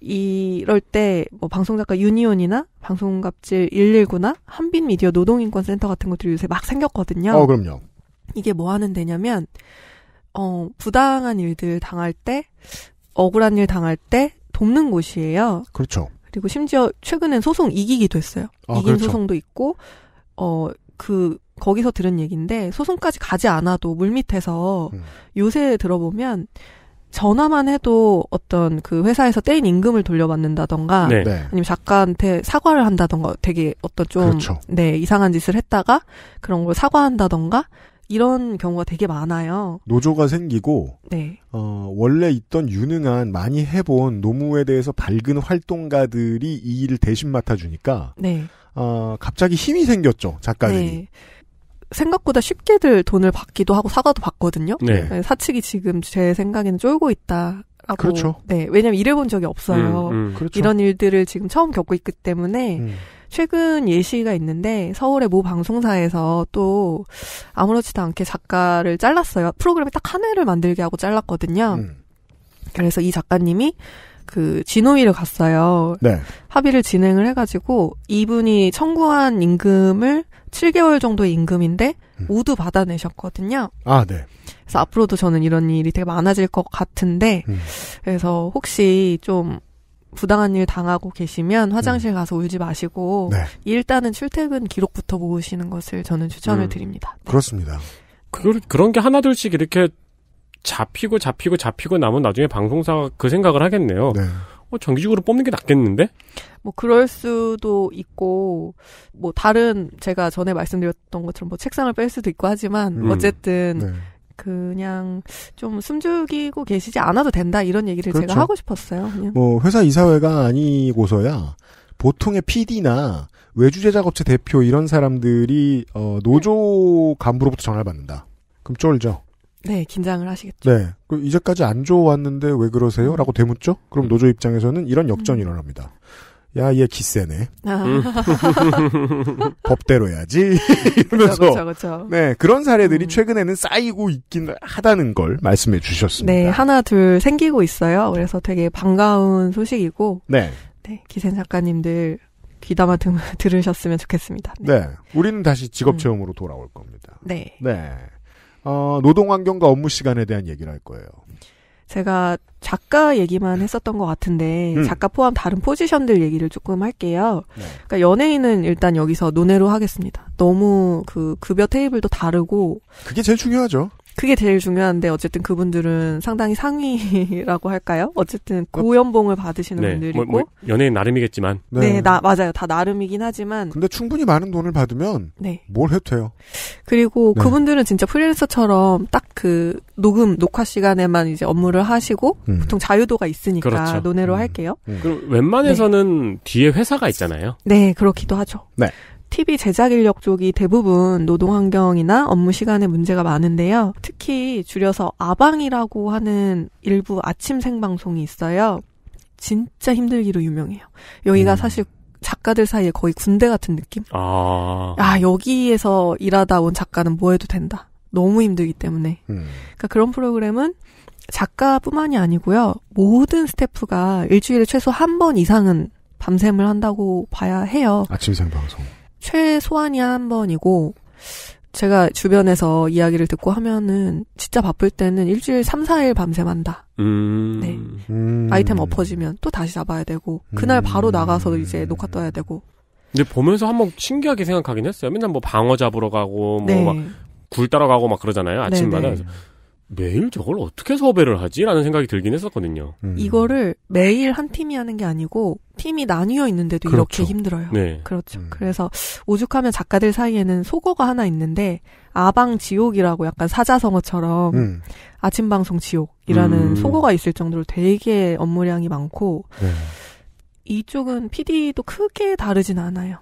이럴 때 뭐 방송작가 유니온이나 방송갑질 119나 한빛미디어 노동인권센터 같은 것들이 요새 막 생겼거든요. 어, 그럼요. 이게 뭐 하는 데냐면 어, 부당한 일들 당할 때 억울한 일 당할 때 돕는 곳이에요. 그렇죠. 그리고 심지어 최근엔 소송 이기기도 했어요. 아, 이긴 그렇죠. 소송도 있고 어 그 거기서 들은 얘기인데 소송까지 가지 않아도 물밑에서 음. 요새 들어보면 전화만 해도 어떤 그 회사에서 떼인 임금을 돌려받는다던가 네. 네. 아니면 작가한테 사과를 한다던가 되게 어떤 좀네 그렇죠. 네, 이상한 짓을 했다가 그런 걸 사과한다던가 이런 경우가 되게 많아요. 노조가 생기고 네. 어, 원래 있던 유능한 많이 해본 노무에 대해서 밝은 활동가들이 이 일을 대신 맡아주니까 네. 어, 갑자기 힘이 생겼죠 작가들이. 네. 생각보다 쉽게들 돈을 받기도 하고 사과도 받거든요. 네. 네, 사측이 지금 제 생각에는 쫄고 있다. 하고, 그렇죠. 네, 왜냐면 일해본 적이 없어요. 음, 음. 그렇죠. 이런 일들을 지금 처음 겪고 있기 때문에 음. 최근 예시가 있는데 서울의 모 방송사에서 또 아무렇지도 않게 작가를 잘랐어요. 프로그램에 딱한 해를 만들게 하고 잘랐거든요. 음. 그래서 이 작가님이 그 진호위를 갔어요. 네. 합의를 진행을 해가지고 이분이 청구한 임금을 7개월 정도의 임금인데 음. 모두 받아내셨거든요. 아, 네. 그래서 앞으로도 저는 이런 일이 되게 많아질 것 같은데 음. 그래서 혹시 좀 부당한 일 당하고 계시면 음. 화장실 가서 울지 마시고 네. 일단은 출퇴근 기록부터 모으시는 것을 저는 추천을 음, 드립니다. 네. 그렇습니다. 그, 그런 게 하나둘씩 이렇게 잡히고 잡히고 잡히고 나면 나중에 방송사가 그 생각을 하겠네요. 네. 어, 정기적으로 뽑는 게 낫겠는데? 뭐 그럴 수도 있고 뭐 다른 제가 전에 말씀드렸던 것처럼 뭐 책상을 뺄 수도 있고 하지만 음, 어쨌든 네. 그냥 좀 숨죽이고 계시지 않아도 된다 이런 얘기를 그렇죠. 제가 하고 싶었어요. 그냥. 뭐 회사 이사회가 아니고서야 보통의 PD나 외주 제작업체 대표 이런 사람들이 어, 노조 간부로부터 전화를 받는다. 그럼 쫄죠. 네, 긴장을 하시겠죠. 네. 그 이제까지 안 좋았는데 왜 그러세요? 라고 되묻죠? 그럼 음. 노조 입장에서는 이런 역전이 음. 일어납니다. 야, 얘기세네 아. 음. 법대로 해야지. 이러면서. 그쵸, 그쵸, 그 네, 그런 사례들이 음. 최근에는 쌓이고 있긴 하다는 걸 말씀해 주셨습니다. 네, 하나, 둘 생기고 있어요. 그래서 되게 반가운 소식이고. 네. 네, 기센 작가님들 귀담아 들, 들으셨으면 좋겠습니다. 네. 네. 우리는 다시 직업 음. 체험으로 음. 돌아올 겁니다. 네. 네. 어, 노동 환경과 업무 시간에 대한 얘기를 할 거예요. 제가 작가 얘기만 네. 했었던 것 같은데 음. 작가 포함 다른 포지션들 얘기를 조금 할게요. 네. 그러니까 연예인은 일단 여기서 논외로 하겠습니다. 너무 그 급여 테이블도 다르고 그게 제일 중요하죠. 그게 제일 중요한데 어쨌든 그분들은 상당히 상위라고 할까요? 어쨌든 고연봉을 받으시는 네, 분들이고 뭐, 뭐 연예인 나름이겠지만 네. 네, 나 맞아요. 다 나름이긴 하지만 근데 충분히 많은 돈을 받으면 네. 뭘 해도 돼요. 그리고 네. 그분들은 진짜 프리랜서처럼 딱 그 녹음 녹화 시간에만 이제 업무를 하시고 음. 보통 자유도가 있으니까 그렇죠. 논외로 음. 할게요. 음. 그럼 웬만해서는 네. 뒤에 회사가 있잖아요. 네, 그렇기도 하죠. 네. TV 제작 인력 쪽이 대부분 노동 환경이나 업무 시간에 문제가 많은데요. 특히 줄여서 아방이라고 하는 일부 아침 생방송이 있어요. 진짜 힘들기로 유명해요. 여기가 음. 사실 작가들 사이에 거의 군대 같은 느낌? 아. 아, 여기에서 일하다 온 작가는 뭐 해도 된다. 너무 힘들기 때문에. 음. 그러니까 그런 프로그램은 작가뿐만이 아니고요. 모든 스태프가 일주일에 최소 한 번 이상은 밤샘을 한다고 봐야 해요. 아침 생방송. 최소한이 한 번이고 제가 주변에서 이야기를 듣고 하면은 진짜 바쁠 때는 일주일 3, 4일 밤샘 한다. 음. 네. 음. 아이템 엎어지면 또 다시 잡아야 되고 그날 바로 음. 나가서 이제 녹화 떠야 되고. 근데 보면서 한번 신기하게 생각하긴 했어요. 맨날 뭐 방어 잡으러 가고 뭐 막굴 네. 따러 가고 막 그러잖아요. 네, 아침마다. 네네. 매일 저걸 어떻게 섭외를 하지라는 생각이 들긴 했었거든요. 음. 이거를 매일 한 팀이 하는 게 아니고 팀이 나뉘어 있는데도 그렇죠. 이렇게 힘들어요. 네. 그렇죠. 음. 그래서 오죽하면 작가들 사이에는 속어가 하나 있는데 아방 지옥이라고 약간 사자성어처럼 음. 아침 방송 지옥이라는 속어가 음. 있을 정도로 되게 업무량이 많고 네. 이쪽은 PD도 크게 다르진 않아요.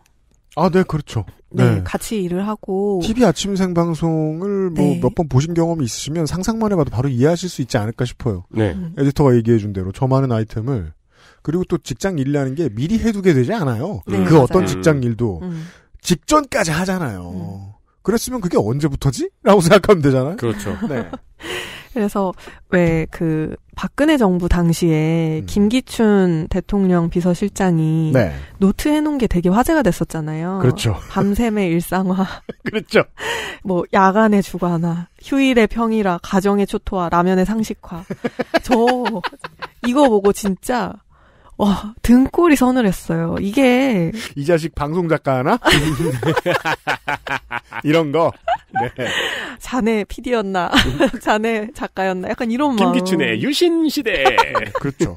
아, 네, 그렇죠. 네, 네. 같이 일을 하고 TV 아침 생방송을 뭐 네. 몇번 보신 경험이 있으시면 상상만 해봐도 바로 이해하실 수 있지 않을까 싶어요. 네. 음. 에디터가 얘기해 준 대로 저 많은 아이템을 그리고 또 직장 일이라는 게 미리 해두게 되지 않아요. 네, 그 맞아요. 어떤 직장 일도 음. 직전까지 하잖아요. 음. 그랬으면 그게 언제부터지? 라고 생각하면 되잖아요. 그렇죠. 네. 그래서 왜 그 박근혜 정부 당시에 음. 김기춘 대통령 비서실장이 네. 노트 해놓은 게 되게 화제가 됐었잖아요. 그렇죠. 밤샘의 일상화. 그렇죠. 뭐 야간의 주관화, 휴일의 평일화, 가정의 초토화, 라면의 상식화. 저 이거 보고 진짜 와, 등골이 서늘했어요. 이게. 이 자식 방송 작가 하나? 이런 거. 네. 자네 PD였나? 자네 작가였나? 약간 이런 말. 김기춘의 유신 시대. 그렇죠.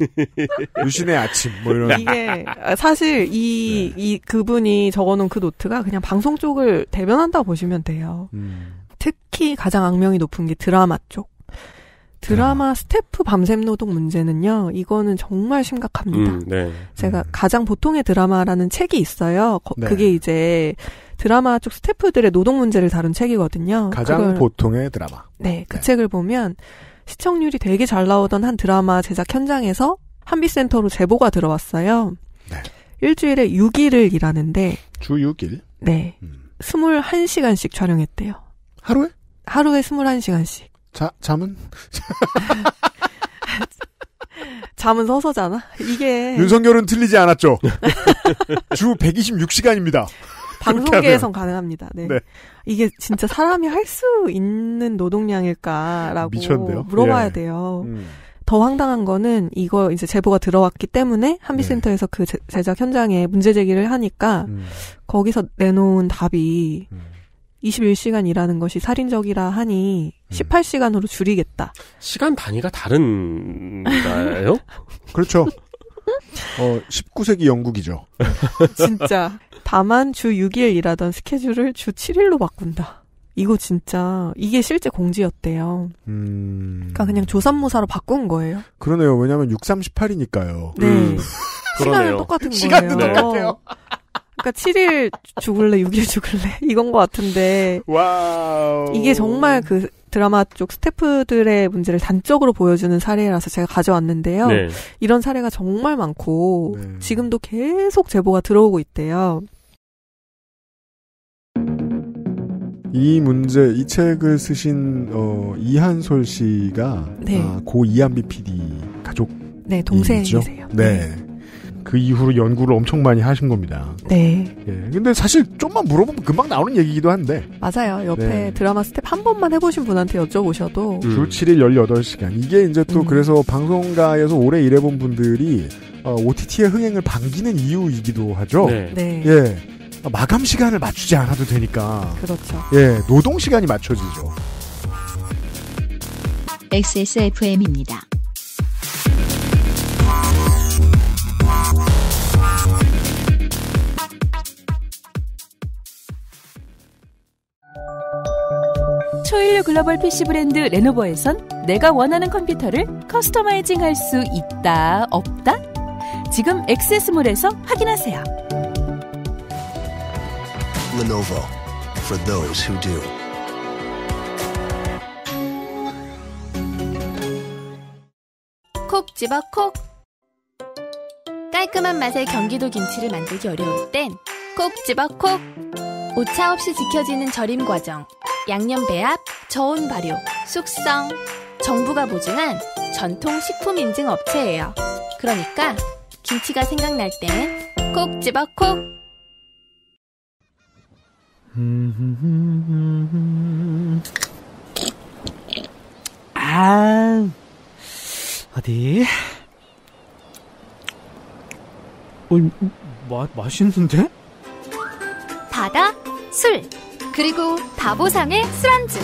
유신의 아침, 뭐 이런. 이게, 사실 이, 네. 이, 그분이 적어놓은 그 노트가 그냥 방송 쪽을 대변한다고 보시면 돼요. 음. 특히 가장 악명이 높은 게 드라마 쪽. 드라마 음. 스태프 밤샘 노동 문제는요. 이거는 정말 심각합니다. 음, 네. 제가 음. 가장 보통의 드라마라는 책이 있어요. 거, 네. 그게 이제 드라마 쪽 스태프들의 노동 문제를 다룬 책이거든요. 가장 그걸, 보통의 드라마. 네, 네. 그 네. 책을 보면 시청률이 되게 잘 나오던 한 드라마 제작 현장에서 한비센터로 제보가 들어왔어요. 네. 일주일에 6일을 일하는데 주 6일? 네. 음. 21시간씩 촬영했대요. 하루에? 하루에 21시간씩. 자, 잠은? 잠은 서서 자나? 이게. 윤석열은 틀리지 않았죠. 주 126시간입니다. 방송계에선 가능합니다. 네. 네. 이게 진짜 사람이 할 수 있는 노동량일까라고 미쳤네요. 물어봐야 예. 돼요. 음. 더 황당한 거는 이거 이제 제보가 들어왔기 때문에 한비센터에서 네. 예. 그 제작 현장에 문제 제기를 하니까 음. 거기서 내놓은 답이 음. 21시간 일하는 것이 살인적이라 하니 18시간으로 음. 줄이겠다. 시간 단위가 다른가요? 그렇죠. 어, 19세기 영국이죠. 진짜. 다만 주 6일 일하던 스케줄을 주 7일로 바꾼다. 이거 진짜 이게 실제 공지였대요. 음... 그러니까 그냥 조선모사로 바꾼 거예요. 그러네요. 왜냐면 638이니까요. 네. 음. 시간은 똑같은 거예요. 시간도 똑같아요. 그니까 7일 죽을래, 6일 죽을래 이건 것 같은데 와우. 이게 정말 그 드라마 쪽 스태프들의 문제를 단적으로 보여주는 사례라서 제가 가져왔는데요. 네. 이런 사례가 정말 많고 네. 지금도 계속 제보가 들어오고 있대요. 이 문제 이 책을 쓰신 어, 이한솔 씨가 네. 아, 고 이한비 PD 가족 네 동생이세요. 네. 네. 그 이후로 연구를 엄청 많이 하신 겁니다. 네. 예. 근데 사실 좀만 물어보면 금방 나오는 얘기기도 한데. 맞아요. 옆에 네. 드라마 스텝 한 번만 해보신 분한테 여쭤보셔도. 음. 주 7일 18시간. 이게 이제 또 음. 그래서 방송가에서 오래 일해본 분들이 어, OTT의 흥행을 반기는 이유이기도 하죠. 네. 네. 예. 마감 시간을 맞추지 않아도 되니까. 그렇죠. 예. 노동 시간이 맞춰지죠. XSFM입니다. 초일 글로벌 PC 브랜드 레노버에선 내가 원하는 컴퓨터를 커스터마이징 할 수 있다, 없다? 지금 액세스몰에서 확인하세요. Lenovo for those who do. 콕 집어 콕. 깔끔한 맛의 경기도 김치를 만들기 어려울 땐 콕 집어 콕. 오차 없이 지켜지는 절임 과정, 양념 배합, 저온 발효, 숙성. 정부가 보증한 전통 식품 인증 업체예요. 그러니까 김치가 생각날 때콕 집어 콕. 아 어디? 어, 마, 맛있는데? 바다? 술, 그리고 바보상의 술안주.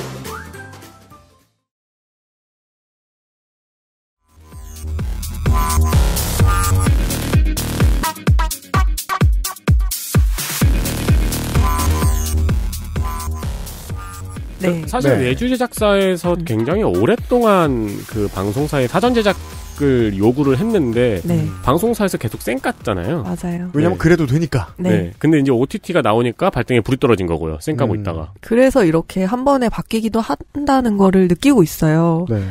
네. 사실 네. 외주 제작사에서 음. 굉장히 오랫동안 그 방송사의 사전 제작 댓글 그 요구를 했는데 네. 방송사에서 계속 쌩 깠잖아요. 맞아요. 왜냐면 네. 그래도 되니까. 네. 네. 근데 이제 OTT가 나오니까 발등에 불이 떨어진 거고요. 쌩 까고 음. 있다가. 그래서 이렇게 한 번에 바뀌기도 한다는 거를 느끼고 있어요. 네.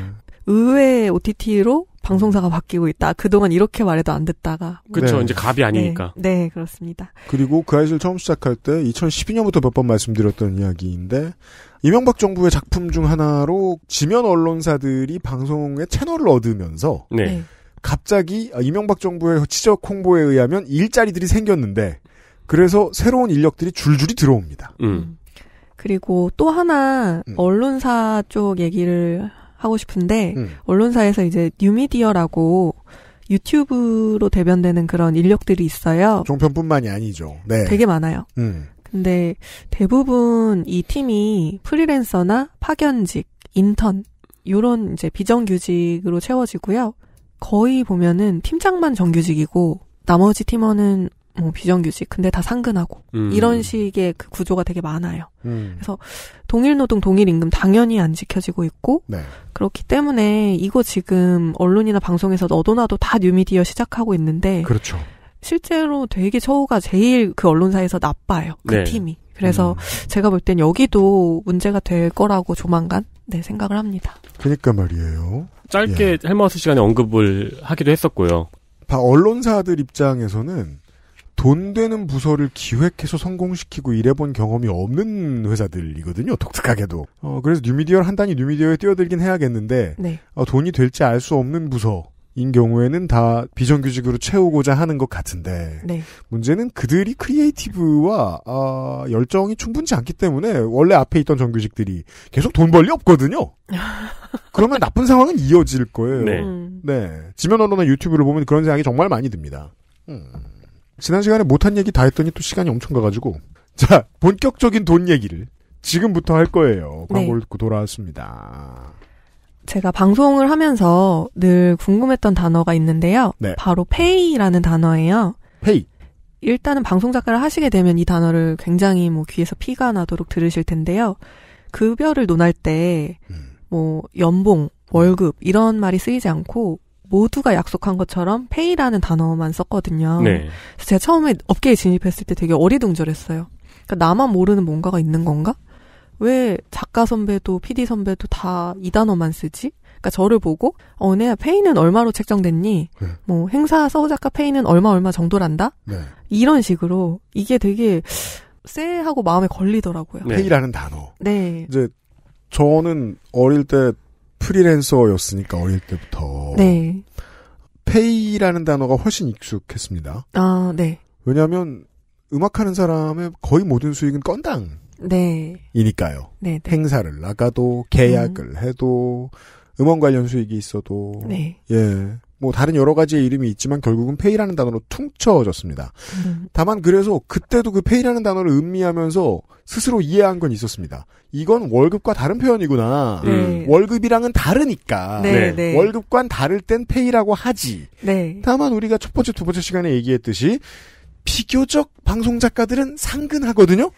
의외의 OTT로 방송사가 바뀌고 있다. 그동안 이렇게 말해도 안 듣다가. 그렇죠. 네. 이제 갑이 아니니까. 네, 네 그렇습니다. 그리고 그아이들 처음 시작할 때 2012년부터 몇 번 말씀드렸던 이야기인데 이명박 정부의 작품 중 하나로 지면 언론사들이 방송의 채널을 얻으면서 네. 네. 갑자기 아, 이명박 정부의 지적 홍보에 의하면 일자리들이 생겼는데 그래서 새로운 인력들이 줄줄이 들어옵니다. 음. 음. 그리고 또 하나 음. 언론사 쪽 얘기를 하고 싶은데 음. 언론사에서 이제 뉴미디어라고 유튜브로 대변되는 그런 인력들이 있어요. 종편뿐만이 아니죠. 네. 되게 많아요. 음. 근데 네. 대부분 이 팀이 프리랜서나 파견직, 인턴 요런 이제 비정규직으로 채워지고요. 거의 보면은 팀장만 정규직이고 나머지 팀원은 뭐 비정규직 근데 다 상근하고 음. 이런 식의 그 구조가 되게 많아요. 음. 그래서 동일 노동 동일 임금 당연히 안 지켜지고 있고 네. 그렇기 때문에 이거 지금 언론이나 방송에서 너도나도 다 뉴미디어 시작하고 있는데 그렇죠. 실제로 되게 처우가 제일 그 언론사에서 나빠요. 그 네. 팀이. 그래서 음. 제가 볼 땐 여기도 문제가 될 거라고 조만간 네, 생각을 합니다. 그러니까 말이에요. 짧게 예. 헬마우스 시간에 언급을 하기도 했었고요. 언론사들 입장에서는 돈 되는 부서를 기획해서 성공시키고 일해본 경험이 없는 회사들이거든요. 독특하게도. 어, 그래서 뉴미디어를 한 단위 뉴미디어에 뛰어들긴 해야겠는데 네. 어, 돈이 될지 알 수 없는 부서. 인 경우에는 다 비정규직으로 채우고자 하는 것 같은데 네. 문제는 그들이 크리에이티브와 아, 열정이 충분치 않기 때문에 원래 앞에 있던 정규직들이 계속 돈 벌리 없거든요. 그러면 나쁜 상황은 이어질 거예요. 네. 음. 네. 지면 언론의 유튜브를 보면 그런 생각이 정말 많이 듭니다. 음. 지난 시간에 못한 얘기 다 했더니 또 시간이 엄청 가가지고 자 본격적인 돈 얘기를 지금부터 할 거예요. 광고를 네. 듣고 돌아왔습니다. 제가 방송을 하면서 늘 궁금했던 단어가 있는데요. 네. 바로 페이라는 단어예요. 페이. 일단은 방송 작가를 하시게 되면 이 단어를 굉장히 뭐 귀에서 피가 나도록 들으실 텐데요. 급여를 논할 때뭐 음. 연봉, 월급 이런 말이 쓰이지 않고 모두가 약속한 것처럼 페이라는 단어만 썼거든요. 네. 그래서 제가 처음에 업계에 진입했을 때 되게 어리둥절했어요. 그러니까 나만 모르는 뭔가가 있는 건가? 왜 작가 선배도 PD 선배도 다 이 단어만 쓰지? 그러니까 저를 보고 어, 네, 페이는 얼마로 책정됐니? 네. 뭐 행사 서우작가 페이는 얼마 얼마 정도란다? 네. 이런 식으로 이게 되게 쎄하고 마음에 걸리더라고요. 네. 페이라는 단어. 네. 이제 저는 어릴 때 프리랜서였으니까 어릴 때부터 네. 페이라는 단어가 훨씬 익숙했습니다. 아, 네. 왜냐하면 음악하는 사람의 거의 모든 수익은 건당. 네. 이니까요. 네, 네. 행사를 나가도 계약을 음. 해도 음원 관련 수익이 있어도 네. 예. 뭐 다른 여러 가지의 이름이 있지만 결국은 페이라는 단어로 퉁쳐졌습니다. 음. 다만 그래서 그때도 그 페이라는 단어를 음미하면서 스스로 이해한 건 있었습니다. 이건 월급과 다른 표현이구나. 네. 음. 월급이랑은 다르니까 네, 네. 네. 월급과는 다를 땐 페이라고 하지. 네. 다만 우리가 첫 번째 두 번째 시간에 얘기했듯이 비교적 방송 작가들은 상근하거든요.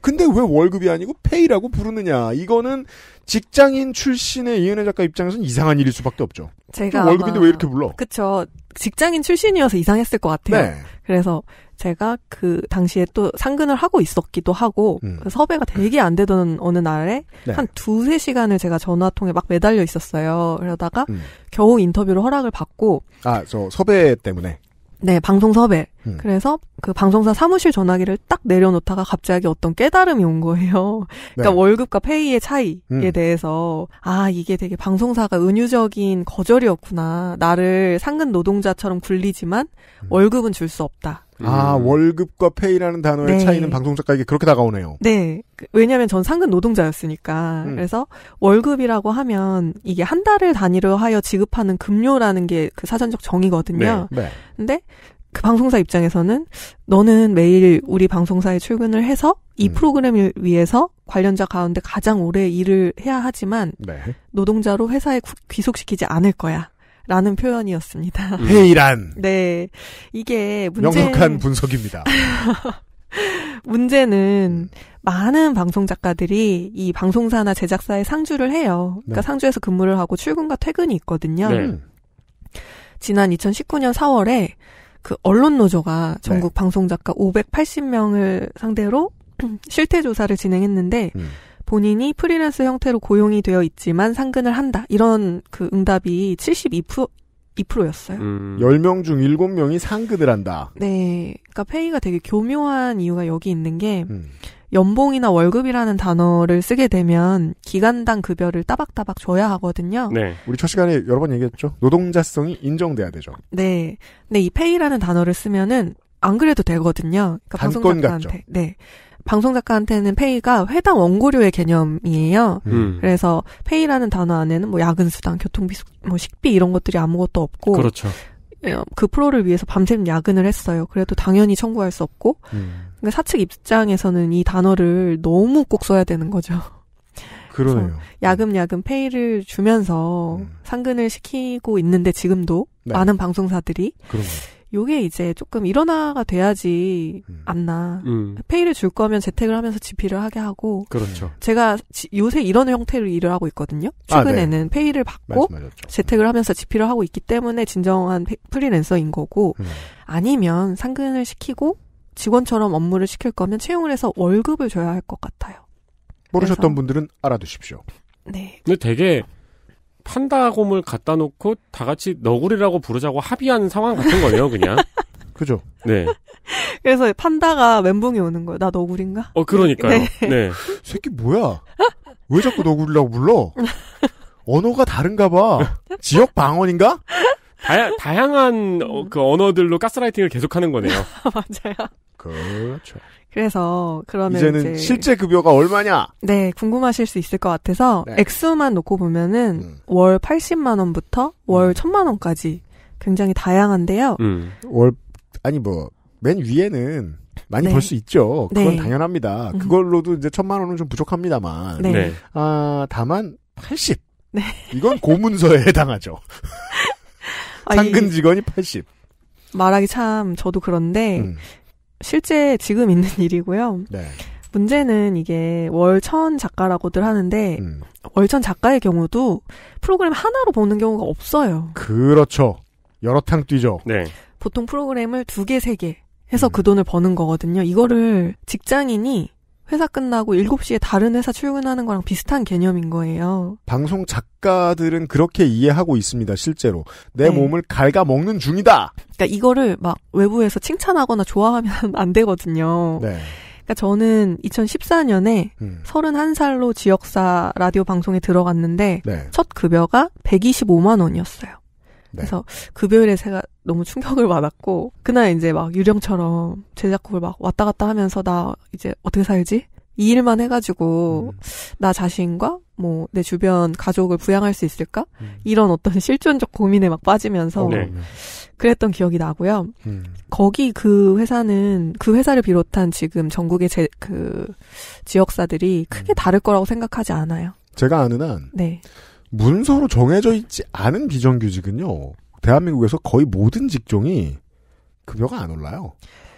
근데 왜 월급이 아니고 페이라고 부르느냐. 이거는 직장인 출신의 이은혜 작가 입장에서는 이상한 일일 수밖에 없죠. 제가 월급인데 왜 이렇게 불러? 그쵸. 직장인 출신이어서 이상했을 것 같아요. 네. 그래서 제가 그 당시에 또 상근을 하고 있었기도 하고 음. 섭외가 되게 안 되던 어느 날에 네. 한 두세 시간을 제가 전화통에 막 매달려 있었어요. 그러다가 음. 겨우 인터뷰로 허락을 받고 아, 저 섭외 때문에 네, 방송 섭외. 음. 그래서 그 방송사 사무실 전화기를 딱 내려놓다가 갑자기 어떤 깨달음이 온 거예요. 그러니까 네. 월급과 페이의 차이에 음. 대해서 아, 이게 되게 방송사가 은유적인 거절이었구나. 나를 상근 노동자처럼 굴리지만 음. 월급은 줄 수 없다. 아, 음. 월급과 페이라는 단어의 네. 차이는 방송작가에게 그렇게 다가오네요. 네. 그, 왜냐면 하전 상근 노동자였으니까. 음. 그래서 월급이라고 하면 이게 한 달을 단위로 하여 지급하는 급료라는 게 그 사전적 정의거든요. 네. 네. 근데 그 방송사 입장에서는 너는 매일 우리 방송사에 출근을 해서 이 음. 프로그램을 위해서 관련자 가운데 가장 오래 일을 해야 하지만 네. 노동자로 회사에 귀속시키지 않을 거야. 라는 표현이었습니다. 음. 회의란. 네. 이게 문제. 명확한 분석입니다. 문제는 음. 많은 방송 작가들이 이 방송사나 제작사에 상주를 해요. 그러니까 네. 상주에서 근무를 하고 출근과 퇴근이 있거든요. 네. 지난 2019년 4월에 그 언론 노조가 전국 네. 방송 작가 580명을 상대로 실태 조사를 진행했는데 음. 본인이 프리랜서 형태로 고용이 되어 있지만 상근을 한다. 이런 그 응답이 72%, 2%였어요. 음. 10명 중 7명이 상근을 한다. 네. 그러니까 페이가 되게 교묘한 이유가 여기 있는 게 음. 연봉이나 월급이라는 단어를 쓰게 되면 기간당 급여를 따박따박 줘야 하거든요. 네. 우리 첫 시간에 여러 번 얘기했죠. 노동자성이 인정돼야 되죠. 네. 근데 이 페이라는 단어를 쓰면은 안 그래도 되거든요. 그러니까 방송작가한테. 네. 방송 작가한테는 페이가 회당 원고료의 개념이에요. 음. 음. 그래서 페이라는 단어 안에는 뭐 야근 수당, 교통비, 뭐 식비 이런 것들이 아무것도 없고 그렇죠. 예, 그 프로를 위해서 밤샘 야근을 했어요. 그래도 당연히 청구할 수 없고 음. 그러니까 사측 입장에서는 이 단어를 너무 꼭 써야 되는 거죠. 그러네요. 야금야금 페이를 주면서 음. 상근을 시키고 있는데 지금도 네. 많은 방송사들이 그러네요. 요게 이제 조금 일어나가 돼야지 음. 않나. 음. 페이를 줄 거면 재택을 하면서 집필을 하게 하고. 그렇죠. 제가 지, 요새 이런 형태로 일을 하고 있거든요. 아, 최근에는 아, 네. 페이를 받고 말씀하셨죠. 재택을 하면서 집필을 하고 있기 때문에 진정한 페, 프리랜서인 거고 음. 아니면 상근을 시키고 직원처럼 업무를 시킬 거면 채용을 해서 월급을 줘야 할 것 같아요. 모르셨던 그래서. 분들은 알아두십시오. 네. 근데 되게 판다곰을 갖다 놓고 다 같이 너구리라고 부르자고 합의한 상황 같은 거예요, 그냥. 그죠? 네. 그래서 판다가 멘붕이 오는 거예요. 나 너구리인가? 어, 그러니까요. 네. 네. 새끼 뭐야? 왜 자꾸 너구리라고 불러? 언어가 다른가 봐. 지역 방언인가? 다야, 다양한 어, 그 언어들로 가스라이팅을 계속하는 거네요. 맞아요. 그렇죠. 그래서 그러면 이제는 이제 실제 급여가 얼마냐? 네, 궁금하실 수 있을 것 같아서 네. 액수만 놓고 보면은 음. 월 80만 원부터 월 음. 1000만 원까지 굉장히 다양한데요. 음. 월 아니 뭐 맨 위에는 많이 네. 벌수 있죠. 그건 네. 당연합니다. 음. 그걸로도 이제 1000만 원은 좀 부족합니다만. 네. 네. 아, 다만 80. 네. 이건 고문서에 해당하죠. 상근 직원이 80. 말하기 참 저도 그런데 음. 실제 지금 있는 일이고요. 네. 문제는 이게 월천 작가라고들 하는데 음. 월천 작가의 경우도 프로그램 하나로 보는 경우가 없어요. 그렇죠. 여러 탕 뛰죠. 네. 보통 프로그램을 두 개, 세 개 해서 음. 그 돈을 버는 거거든요. 이거를 직장인이 회사 끝나고 7시에 다른 회사 출근하는 거랑 비슷한 개념인 거예요. 방송 작가들은 그렇게 이해하고 있습니다, 실제로. 내 네. 몸을 갉아먹는 중이다! 그러니까 이거를 막 외부에서 칭찬하거나 좋아하면 안 되거든요. 네. 그러니까 저는 2014년에 음. 31살로 지역사 라디오 방송에 들어갔는데 네. 첫 급여가 125만 원이었어요. 네. 그래서 급여일에 그 제가 너무 충격을 받았고 그날 이제 막 유령처럼 제작국을 막 왔다 갔다 하면서 나 이제 어떻게 살지? 이 일만 해가지고 음. 나 자신과 뭐 내 주변 가족을 부양할 수 있을까 음. 이런 어떤 실존적 고민에 막 빠지면서 네. 네. 그랬던 기억이 나고요. 음. 거기 그 회사는 그 회사를 비롯한 지금 전국의 제, 그 지역사들이 크게 음. 다를 거라고 생각하지 않아요. 제가 아는 한 네. 문서로 정해져 있지 않은 비정규직은요. 대한민국에서 거의 모든 직종이 급여가 안 올라요.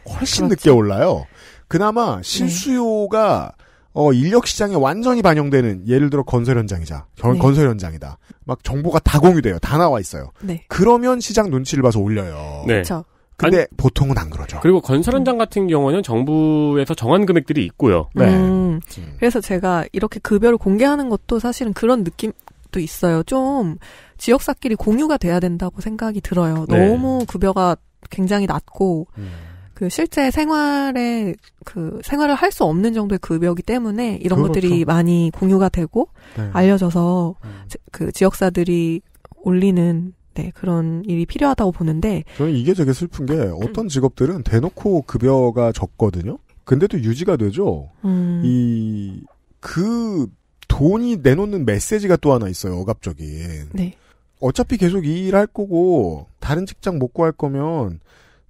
훨씬 그렇지. 늦게 그렇죠. 올라요. 그나마 네. 실수요가 네. 어, 인력 시장에 완전히 반영되는 예를 들어 건설 현장이자 네. 건설 현장이다. 막 정보가 다 공유돼요. 다 나와 있어요. 네. 그러면 시장 눈치를 봐서 올려요. 네. 그렇죠. 근데 아니, 보통은 안 그러죠. 그리고 건설 현장 음. 같은 경우는 정부에서 정한 금액들이 있고요. 네. 음. 음, 그래서 제가 이렇게 급여를 공개하는 것도 사실은 그런 느낌, 것도 있어요. 좀 지역사끼리 공유가 돼야 된다고 생각이 들어요. 네. 너무 급여가 굉장히 낮고 음. 그 실제 생활에 그 생활을 할 수 없는 정도의 급여기 이 때문에 이런 그렇죠. 것들이 많이 공유가 되고 네. 알려져서 음. 그 지역사들이 올리는 네, 그런 일이 필요하다고 보는데 저는 이게 되게 슬픈 게 음. 어떤 직업들은 대놓고 급여가 적거든요. 근데도 유지가 되죠. 음. 이그 돈이 내놓는 메시지가 또 하나 있어요. 억압적인. 네. 어차피 계속 일할 거고 다른 직장 못 구할 거면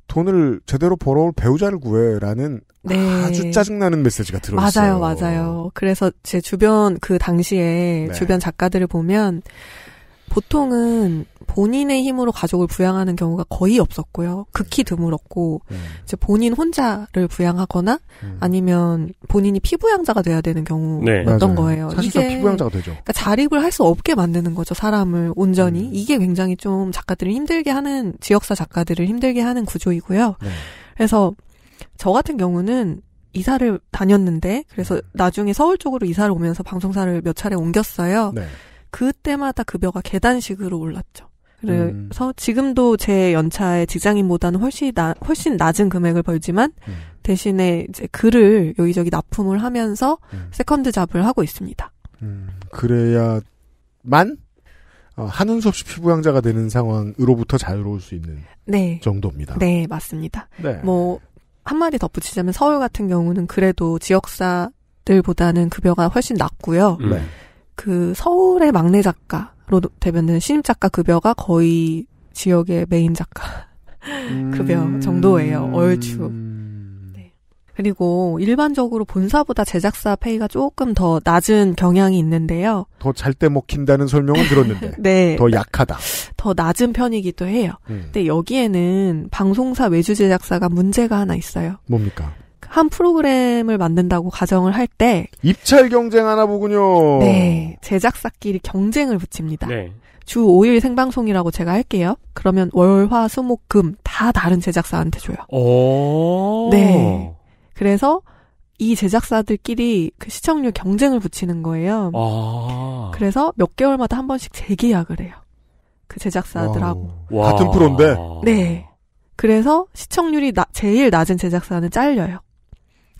돈을 제대로 벌어올 배우자를 구해라는 네. 아주 짜증나는 메시지가 들어있어요. 맞아요, 맞아요. 그래서 제 주변 그 당시에 네. 주변 작가들을 보면 보통은 본인의 힘으로 가족을 부양하는 경우가 거의 없었고요. 극히 드물었고 음. 이제 본인 혼자를 부양하거나 음. 아니면 본인이 피부양자가 돼야 되는 네. 경우였던 네. 거예요. 사실상 피부양자가 되죠. 그러니까 자립을 할 수 없게 만드는 거죠. 사람을 온전히 음. 이게 굉장히 좀 작가들을 힘들게 하는 지역사 작가들을 힘들게 하는 구조이고요. 네. 그래서 저 같은 경우는 이사를 다녔는데 그래서 음. 나중에 서울 쪽으로 이사를 오면서 방송사를 몇 차례 옮겼어요. 네. 그때마다 급여가 계단식으로 올랐죠. 그래서 음. 지금도 제연차의 직장인보다는 훨씬 나, 훨씬 낮은 금액을 벌지만 음. 대신에 이제 글을 여기저기 납품을 하면서 음. 세컨드 잡을 하고 있습니다. 음, 그래야만 어, 한은 없이 피부양자가 되는 상황으로부터 자유로울 수 있는 네. 정도입니다. 네, 맞습니다. 네. 뭐 한마디 덧붙이자면 서울 같은 경우는 그래도 지역사들보다는 급여가 훨씬 낮고요. 네. 그 서울의 막내 작가 작가로 되면은 신입 작가 급여가 거의 지역의 메인 작가 음. 급여 정도예요. 얼추. 음. 네. 그리고 일반적으로 본사보다 제작사 페이가 조금 더 낮은 경향이 있는데요. 더 잘 때 먹힌다는 설명은 들었는데. 네. 더 약하다. 더 낮은 편이기도 해요. 음. 근데 여기에는 방송사 외주 제작사가 문제가 하나 있어요. 뭡니까? 한 프로그램을 만든다고 가정을 할 때 입찰 경쟁 하나 보군요. 네, 제작사끼리 경쟁을 붙입니다. 네. 주 5일 생방송이라고 제가 할게요. 그러면 월, 화, 수, 목, 금 다 다른 제작사한테 줘요. 오. 네. 그래서 이 제작사들끼리 그 시청률 경쟁을 붙이는 거예요. 아~ 그래서 몇 개월마다 한 번씩 재계약을 해요. 그 제작사들하고. 같은 프로인데? 네. 그래서 시청률이 나, 제일 낮은 제작사는 잘려요.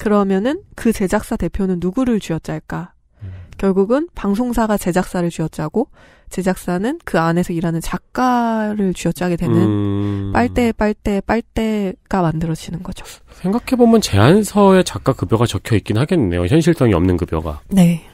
그러면은 그 제작사 대표는 누구를 쥐어짤까? 음. 결국은 방송사가 제작사를 쥐어짜고 제작사는 그 안에서 일하는 작가를 쥐어짜게 되는 음... 빨대 빨대 빨대가 만들어지는 거죠. 생각해 보면 제안서에 작가 급여가 적혀 있긴 하겠네요. 현실성이 없는 급여가. 네.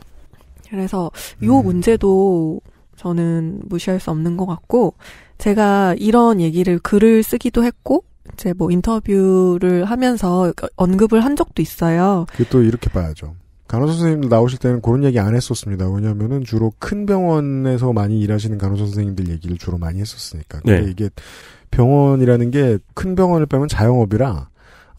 그래서 음... 요 문제도 저는 무시할 수 없는 것 같고 제가 이런 얘기를 글을 쓰기도 했고 이제 뭐 인터뷰를 하면서 언급을 한 적도 있어요. 그 또 이렇게 봐야죠. 간호사 선생님들 나오실 때는 그런 얘기 안 했었습니다. 왜냐면은 주로 큰 병원에서 많이 일하시는 간호사 선생님들 얘기를 주로 많이 했었으니까. 근데 네. 이게 병원이라는 게 큰 병원을 빼면 자영업이라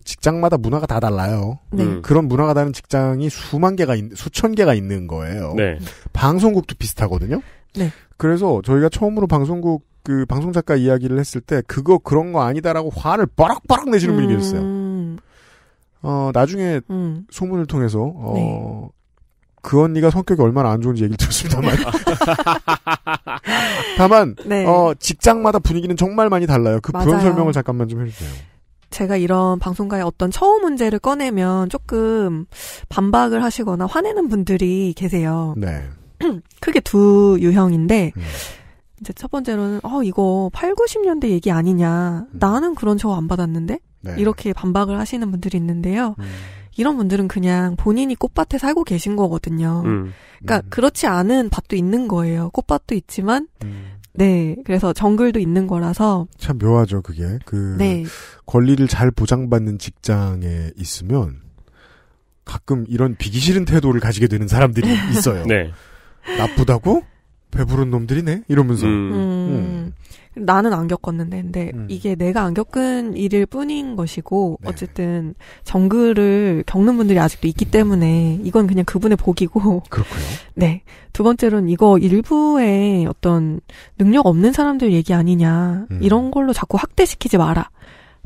직장마다 문화가 다 달라요. 네. 음. 그런 문화가 다른 직장이 수만 개가 있, 수천 개가 있는 거예요. 네. 방송국도 비슷하거든요. 네. 그래서 저희가 처음으로 방송국 그 방송 작가 이야기를 했을 때 그거 그런 거 아니다라고 화를 빠락빠락 내시는 분이 계셨어요. 음. 어 나중에 음. 소문을 통해서 어. 네. 그 언니가 성격이 얼마나 안 좋은지 얘기를 들었습니다만. 네. 다만, 네. 어, 직장마다 분위기는 정말 많이 달라요. 그, 맞아요. 그런 설명을 잠깐만 좀 해주세요. 제가 이런 방송가의 어떤 처음 문제를 꺼내면 조금 반박을 하시거나 화내는 분들이 계세요. 네. 크게 두 유형인데, 음. 이제 첫 번째로는 어 이거 8, 90년대 얘기 아니냐. 음. 나는 그런 저거안 받았는데. 네. 이렇게 반박을 하시는 분들이 있는데요. 음. 이런 분들은 그냥 본인이 꽃밭에 살고 계신 거거든요. 음. 그러니까 음. 그렇지 않은 밭도 있는 거예요. 꽃밭도 있지만 음. 네, 그래서 정글도 있는 거라서 참 묘하죠 그게 그 네. 권리를 잘 보장받는 직장에 있으면 가끔 이런 비기 싫은 태도를 가지게 되는 사람들이 있어요. 네. 나쁘다고? 배부른 놈들이네 이러면서 음. 음. 음. 나는 안 겪었는데 근데 음. 이게 내가 안 겪은 일일 뿐인 것이고 네. 어쨌든 정글을 겪는 분들이 아직도 있기 음. 때문에 이건 그냥 그분의 복이고 그렇고요 네두 번째로는 이거 일부의 어떤 능력 없는 사람들 얘기 아니냐 음. 이런 걸로 자꾸 학대시키지 마라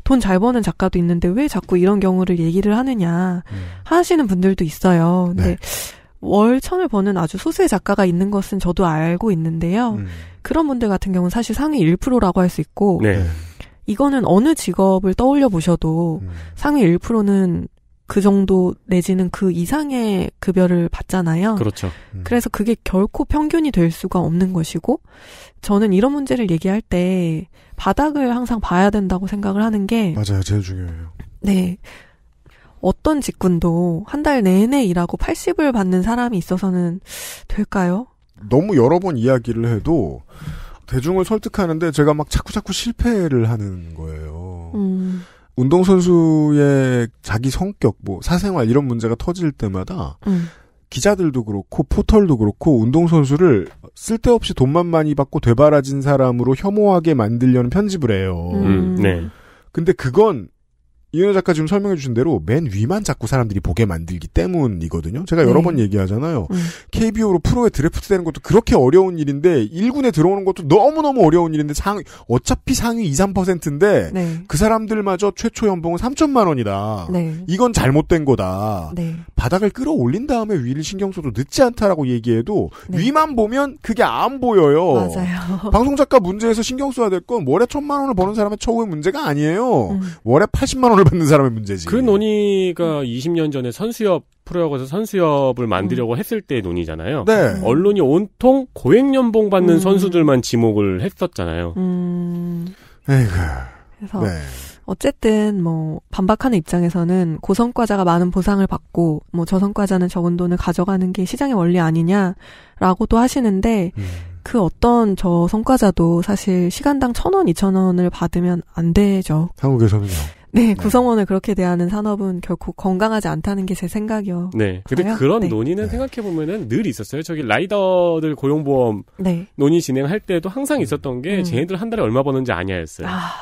돈 잘 버는 작가도 있는데 왜 자꾸 이런 경우를 얘기를 하느냐 하시는 분들도 있어요 근데 네. 월 천을 버는 아주 소수의 작가가 있는 것은 저도 알고 있는데요. 음. 그런 분들 같은 경우는 사실 상위 1%라고 할 수 있고 네. 이거는 어느 직업을 떠올려 보셔도 음. 상위 1%는 그 정도 내지는 그 이상의 급여를 받잖아요. 그렇죠. 음. 그래서 그게 결코 평균이 될 수가 없는 것이고 저는 이런 문제를 얘기할 때 바닥을 항상 봐야 된다고 생각을 하는 게 맞아요. 제일 중요해요. 네. 어떤 직군도 한 달 내내 일하고 80을 받는 사람이 있어서는 될까요? 너무 여러 번 이야기를 해도 대중을 설득하는데 제가 막 자꾸자꾸 실패를 하는 거예요. 음. 운동선수의 자기 성격, 뭐, 사생활 이런 문제가 터질 때마다 음. 기자들도 그렇고 포털도 그렇고 운동선수를 쓸데없이 돈만 많이 받고 되바라진 사람으로 혐오하게 만들려는 편집을 해요. 음. 음 네. 근데 그건 이은혜 작가 지금 설명해 주신 대로 맨 위만 자꾸 사람들이 보게 만들기 때문이거든요. 제가 여러 네. 번 얘기하잖아요. 음. KBO로 프로에 드래프트 되는 것도 그렇게 어려운 일인데 1군에 들어오는 것도 너무너무 어려운 일인데 상 어차피 상위 2, 3%인데 네. 그 사람들마저 최초 연봉은 3천만 원이다. 네. 이건 잘못된 거다. 네. 바닥을 끌어올린 다음에 위를 신경 써도 늦지 않다라고 얘기해도 네. 위만 보면 그게 안 보여요. 맞아요. 방송 작가 문제에서 신경 써야 될 건 월에 천만 원을 버는 사람의 처우의 문제가 아니에요. 음. 월에 80만 원을 처벌을 받는 사람의 문제지. 그 논의가 20년 전에 선수협 프로야구에서 선수협을 만들려고 음. 했을 때의 논의잖아요. 네. 언론이 온통 고액 연봉 받는 음. 선수들만 지목을 했었잖아요. 음. 에이그. 그래서 네. 어쨌든 뭐 반박하는 입장에서는 고성과자가 많은 보상을 받고 뭐 저성과자는 적은 돈을 가져가는 게 시장의 원리 아니냐라고도 하시는데 음. 그 어떤 저성과자도 사실 시간당 천 원, 이천 원을 받으면 안 되죠. 한국에서는요. 네, 구성원을 그렇게 대하는 산업은 결코 건강하지 않다는 게 제 생각이요. 네. 근데 봐요? 그런 네. 논의는 네. 생각해 보면은 늘 있었어요. 저기 라이더들 고용보험 네. 논의 진행할 때도 항상 음. 있었던 게 음. 쟤네들 한 달에 얼마 버는지 아냐였어요. 니 아...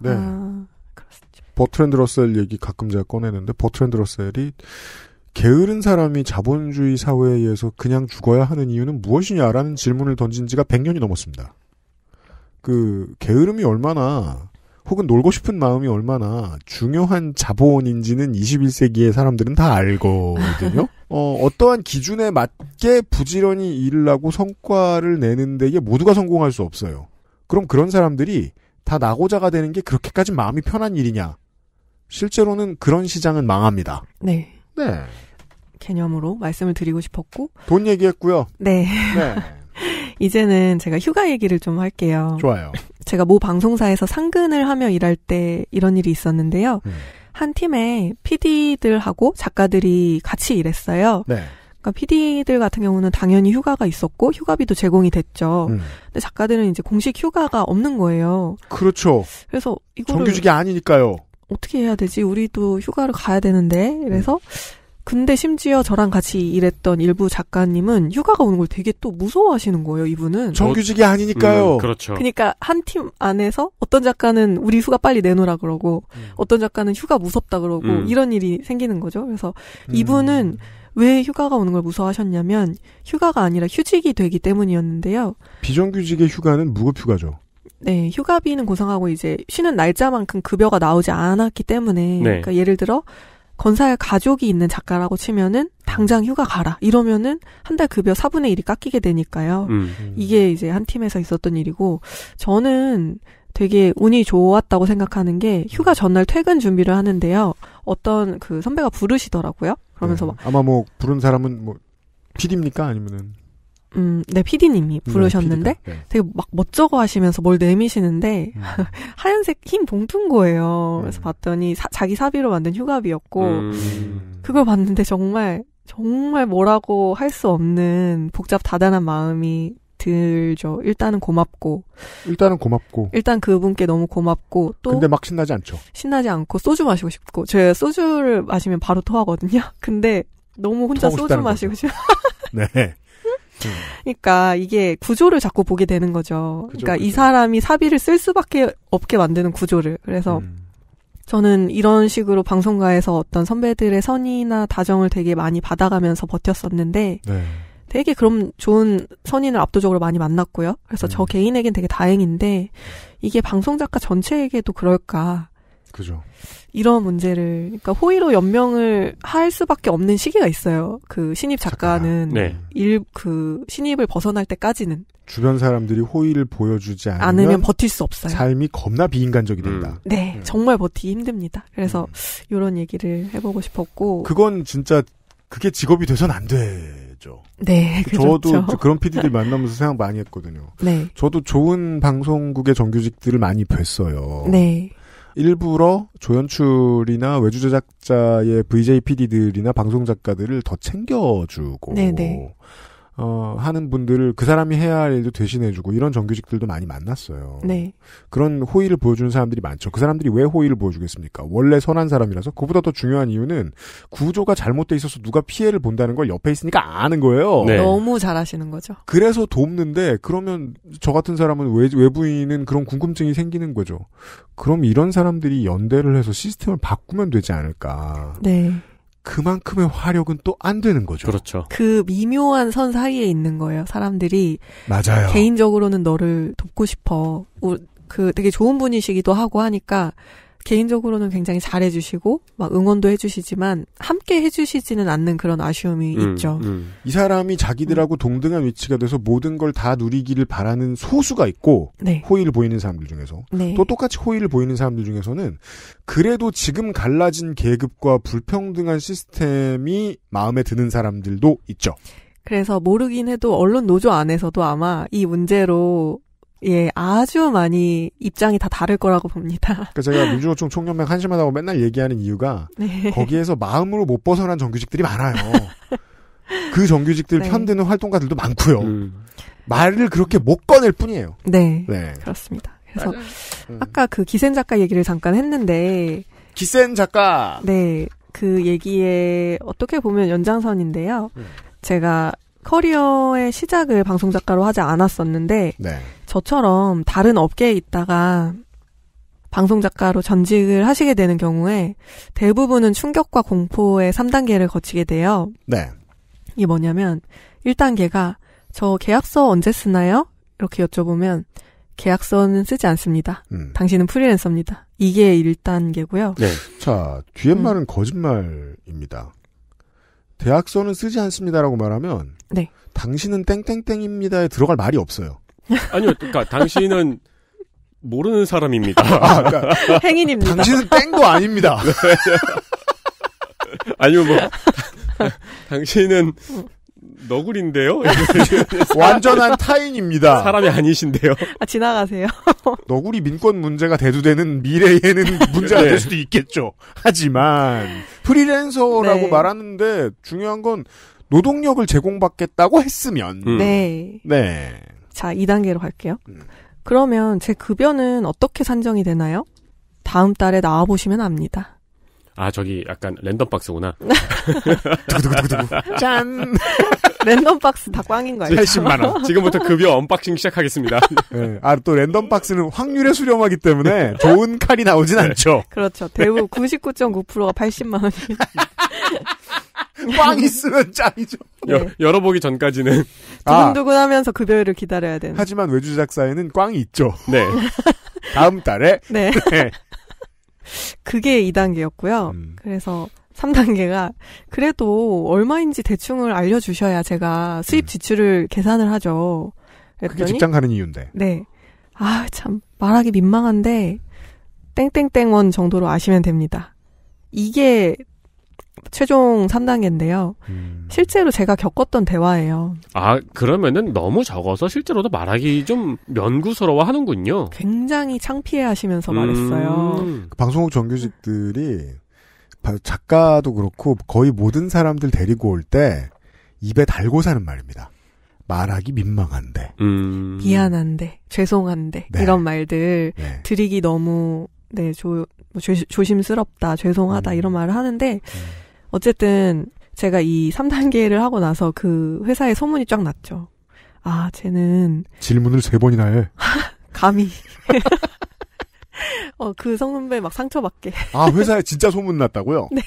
네. 아... 버트랜드 러셀 얘기 가끔 제가 꺼내는데 버트랜드 러셀이 게으른 사람이 자본주의 사회에서 그냥 죽어야 하는 이유는 무엇이냐라는 질문을 던진 지가 100년이 넘었습니다. 그 게으름이 얼마나 혹은 놀고 싶은 마음이 얼마나 중요한 자본인지는 21세기의 사람들은 다 알거든요. 어, 어떠한 기준에 맞게 부지런히 일을 하고 성과를 내는 데에 모두가 성공할 수 없어요. 그럼 그런 사람들이 다 나고자가 되는 게 그렇게까지 마음이 편한 일이냐? 실제로는 그런 시장은 망합니다. 네. 네. 개념으로 말씀을 드리고 싶었고 돈 얘기했고요. 네. 네. 이제는 제가 휴가 얘기를 좀 할게요. 좋아요. 제가 모 방송사에서 상근을 하며 일할 때 이런 일이 있었는데요. 음. 한 팀에 PD들하고 작가들이 같이 일했어요. 네. 그러니까 PD들 같은 경우는 당연히 휴가가 있었고 휴가비도 제공이 됐죠. 음. 근데 작가들은 이제 공식 휴가가 없는 거예요. 그렇죠. 그래서 이거를 정규직이 아니니까요. 어떻게 해야 되지? 우리도 휴가를 가야 되는데. 그래서 음. 근데 심지어 저랑 같이 일했던 일부 작가님은 휴가가 오는 걸 되게 또 무서워하시는 거예요, 이분은. 정규직이 아니니까요. 음, 그렇죠. 그러니까 한 팀 안에서 어떤 작가는 우리 휴가 빨리 내놓으라 그러고 음. 어떤 작가는 휴가 무섭다 그러고 음. 이런 일이 생기는 거죠. 그래서 음. 이분은 왜 휴가가 오는 걸 무서워하셨냐면 휴가가 아니라 휴직이 되기 때문이었는데요. 비정규직의 휴가는 무급휴가죠. 네, 휴가비는 고상하고 이제 쉬는 날짜만큼 급여가 나오지 않았기 때문에 네. 그러니까 예를 들어 건사의 가족이 있는 작가라고 치면은 음. 당장 휴가 가라 이러면은 한 달 급여 4분의 1이 깎이게 되니까요. 음, 이게 이제 한 팀에서 있었던 일이고 저는 되게 운이 좋았다고 생각하는 게 휴가 전날 퇴근 준비를 하는데요. 어떤 그 선배가 부르시더라고요. 그러면서 네. 아마 뭐 부른 사람은 뭐 PD입니까 아니면은 음, 네, 피디님이 음, 부르셨는데 네, 네. 되게 막 멋쩍어 하시면서 뭘 내미시는데 음. 하얀색 흰 봉투인 거예요. 그래서 음. 봤더니 사, 자기 사비로 만든 휴가비였고 음. 그걸 봤는데 정말 정말 뭐라고 할 수 없는 복잡 다단한 마음이 들죠. 일단은 고맙고. 일단은 고맙고. 일단 그분께 너무 고맙고 또. 근데 막 신나지 않죠. 신나지 않고 소주 마시고 싶고. 제 소주를 마시면 바로 토하거든요. 근데 너무 혼자 소주 마시고 싶. 네. 음. 그러니까 이게 구조를 자꾸 보게 되는 거죠. 그죠, 그러니까 그죠. 이 사람이 사비를 쓸 수밖에 없게 만드는 구조를. 그래서 음. 저는 이런 식으로 방송가에서 어떤 선배들의 선의나 다정을 되게 많이 받아가면서 버텼었는데 네. 되게 그럼 좋은 선인을 압도적으로 많이 만났고요. 그래서 음. 저 개인에겐 되게 다행인데 이게 방송작가 전체에게도 그럴까? 그죠. 이런 문제를 그러니까 호의로 연명을 할 수밖에 없는 시기가 있어요. 그 신입 작가는 작가. 네. 일그 신입을 벗어날 때까지는 주변 사람들이 호의를 보여주지 않으면, 않으면 버틸 수 없어요. 삶이 겁나 비인간적이 음. 된다. 음. 네, 음. 정말 버티기 힘듭니다. 그래서 음. 이런 얘기를 해보고 싶었고 그건 진짜 그게 직업이 돼선 안 되죠. 네, 저도 그렇죠. 그런 PD들 만나면서 생각 많이 했거든요. 네. 저도 좋은 방송국의 정규직들을 많이 뵀어요. 네. 일부러 조연출이나 외주 제작자의 VJ PD들이나 방송 작가들을 더 챙겨주고 네네. 네. 어, 하는 분들을 그 사람이 해야 할 일도 대신해주고 이런 정규직들도 많이 만났어요. 네. 그런 호의를 보여주는 사람들이 많죠. 그 사람들이 왜 호의를 보여주겠습니까? 원래 선한 사람이라서 그보다 더 중요한 이유는 구조가 잘못돼 있어서 누가 피해를 본다는 걸 옆에 있으니까 아는 거예요. 네. 너무 잘하시는 거죠. 그래서 돕는데 그러면 저 같은 사람은 외, 외부인은 그런 궁금증이 생기는 거죠. 그럼 이런 사람들이 연대를 해서 시스템을 바꾸면 되지 않을까. 네. 그만큼의 화력은 또 안 되는 거죠. 그렇죠. 그 미묘한 선 사이에 있는 거예요. 사람들이 맞아요. 개인적으로는 너를 돕고 싶어. 그 되게 좋은 분이시기도 하고 하니까 개인적으로는 굉장히 잘해주시고 막 응원도 해주시지만 함께 해주시지는 않는 그런 아쉬움이 음, 있죠. 음. 이 사람이 자기들하고 음. 동등한 위치가 돼서 모든 걸 다 누리기를 바라는 소수가 있고 네. 호의를 보이는 사람들 중에서 네. 또 똑같이 호의를 보이는 사람들 중에서는 그래도 지금 갈라진 계급과 불평등한 시스템이 마음에 드는 사람들도 있죠. 그래서 모르긴 해도 언론 노조 안에서도 아마 이 문제로 예, 아주 많이 입장이 다 다를 거라고 봅니다. 그러니까 제가 민주노총 총연맹 한심하다고 맨날 얘기하는 이유가 네. 거기에서 마음으로 못 벗어난 정규직들이 많아요. 그 정규직들 네. 편드는 활동가들도 많고요. 음. 말을 그렇게 못 꺼낼 뿐이에요. 네, 네. 그렇습니다. 그래서 음. 아까 그 기센 작가 얘기를 잠깐 했는데 기센 작가. 네, 그 얘기에 어떻게 보면 연장선인데요. 음. 제가 커리어의 시작을 방송 작가로 하지 않았었는데 네. 저처럼 다른 업계에 있다가 방송 작가로 전직을 하시게 되는 경우에 대부분은 충격과 공포의 3단계를 거치게 돼요. 네. 이게 뭐냐면 1단계가 저 계약서 언제 쓰나요? 이렇게 여쭤보면 계약서는 쓰지 않습니다. 음. 당신은 프리랜서입니다. 이게 1단계고요. 네. 자, 뒤에 음. 말은 거짓말입니다. 대학서는 쓰지 않습니다라고 말하면 네. 당신은 땡땡땡입니다에 들어갈 말이 없어요. 아니요, 그러니까 당신은 모르는 사람입니다. 아, 그러니까 행인입니다. 당신은 땡도 아닙니다. 네. 아니면 뭐 당신은 너구리인데요? 완전한 타인입니다. 사람이 아니신데요. 아, 지나가세요. 너구리 민권 문제가 대두되는 미래에는 문제가 네. 될 수도 있겠죠. 하지만 프리랜서라고 네. 말하는데 중요한 건 노동력을 제공받겠다고 했으면 음. 네. 네. 자, 2단계로 갈게요. 음. 그러면 제 급여는 어떻게 산정이 되나요? 다음 달에 나와 보시면 압니다. 아, 저기 약간 랜덤 박스구나. 두구두구두구. 짠. 랜덤 박스 다 꽝인 거예요. 80만 원. 지금부터 급여 언박싱 시작하겠습니다. 네. 아, 또 랜덤 박스는 확률에 수렴하기 때문에 좋은 칼이 나오진 네. 않죠. 그렇죠. 대우 99.9%가 80만 원이. 꽝 있으면 짱이죠. 네. 열어보기 전까지는. 두근두근 아. 하면서 급여를 기다려야 되는. 하지만 외주 작사에는 꽝이 있죠. 네. 다음 달에. 네. 네. 그게 2단계였고요. 음. 그래서 3단계가 그래도 얼마인지 대충을 알려주셔야 제가 수입 음. 지출을 음. 계산을 하죠. 그게 직장 가는 이유인데. 네. 아, 참. 말하기 민망한데, 땡땡땡원 정도로 아시면 됩니다. 이게 최종 3단계인데요. 음. 실제로 제가 겪었던 대화예요. 아, 그러면은 너무 적어서 실제로도 말하기 좀 면구스러워 하는군요. 굉장히 창피해 하시면서 음. 말했어요. 그 방송국 정규직들이 작가도 그렇고 거의 모든 사람들 데리고 올 때 입에 달고 사는 말입니다. 말하기 민망한데. 음. 미안한데, 죄송한데, 네. 이런 말들 네. 드리기 너무, 네, 조, 뭐 조, 조심스럽다, 죄송하다, 음. 이런 말을 하는데, 음. 어쨌든 제가 이 3단계를 하고 나서 그 회사에 소문이 쫙 났죠. 아, 쟤는 질문을 세 번이나 해. 감히. 어, 그 성선배 막 상처받게. 아, 회사에 진짜 소문났다고요? 네.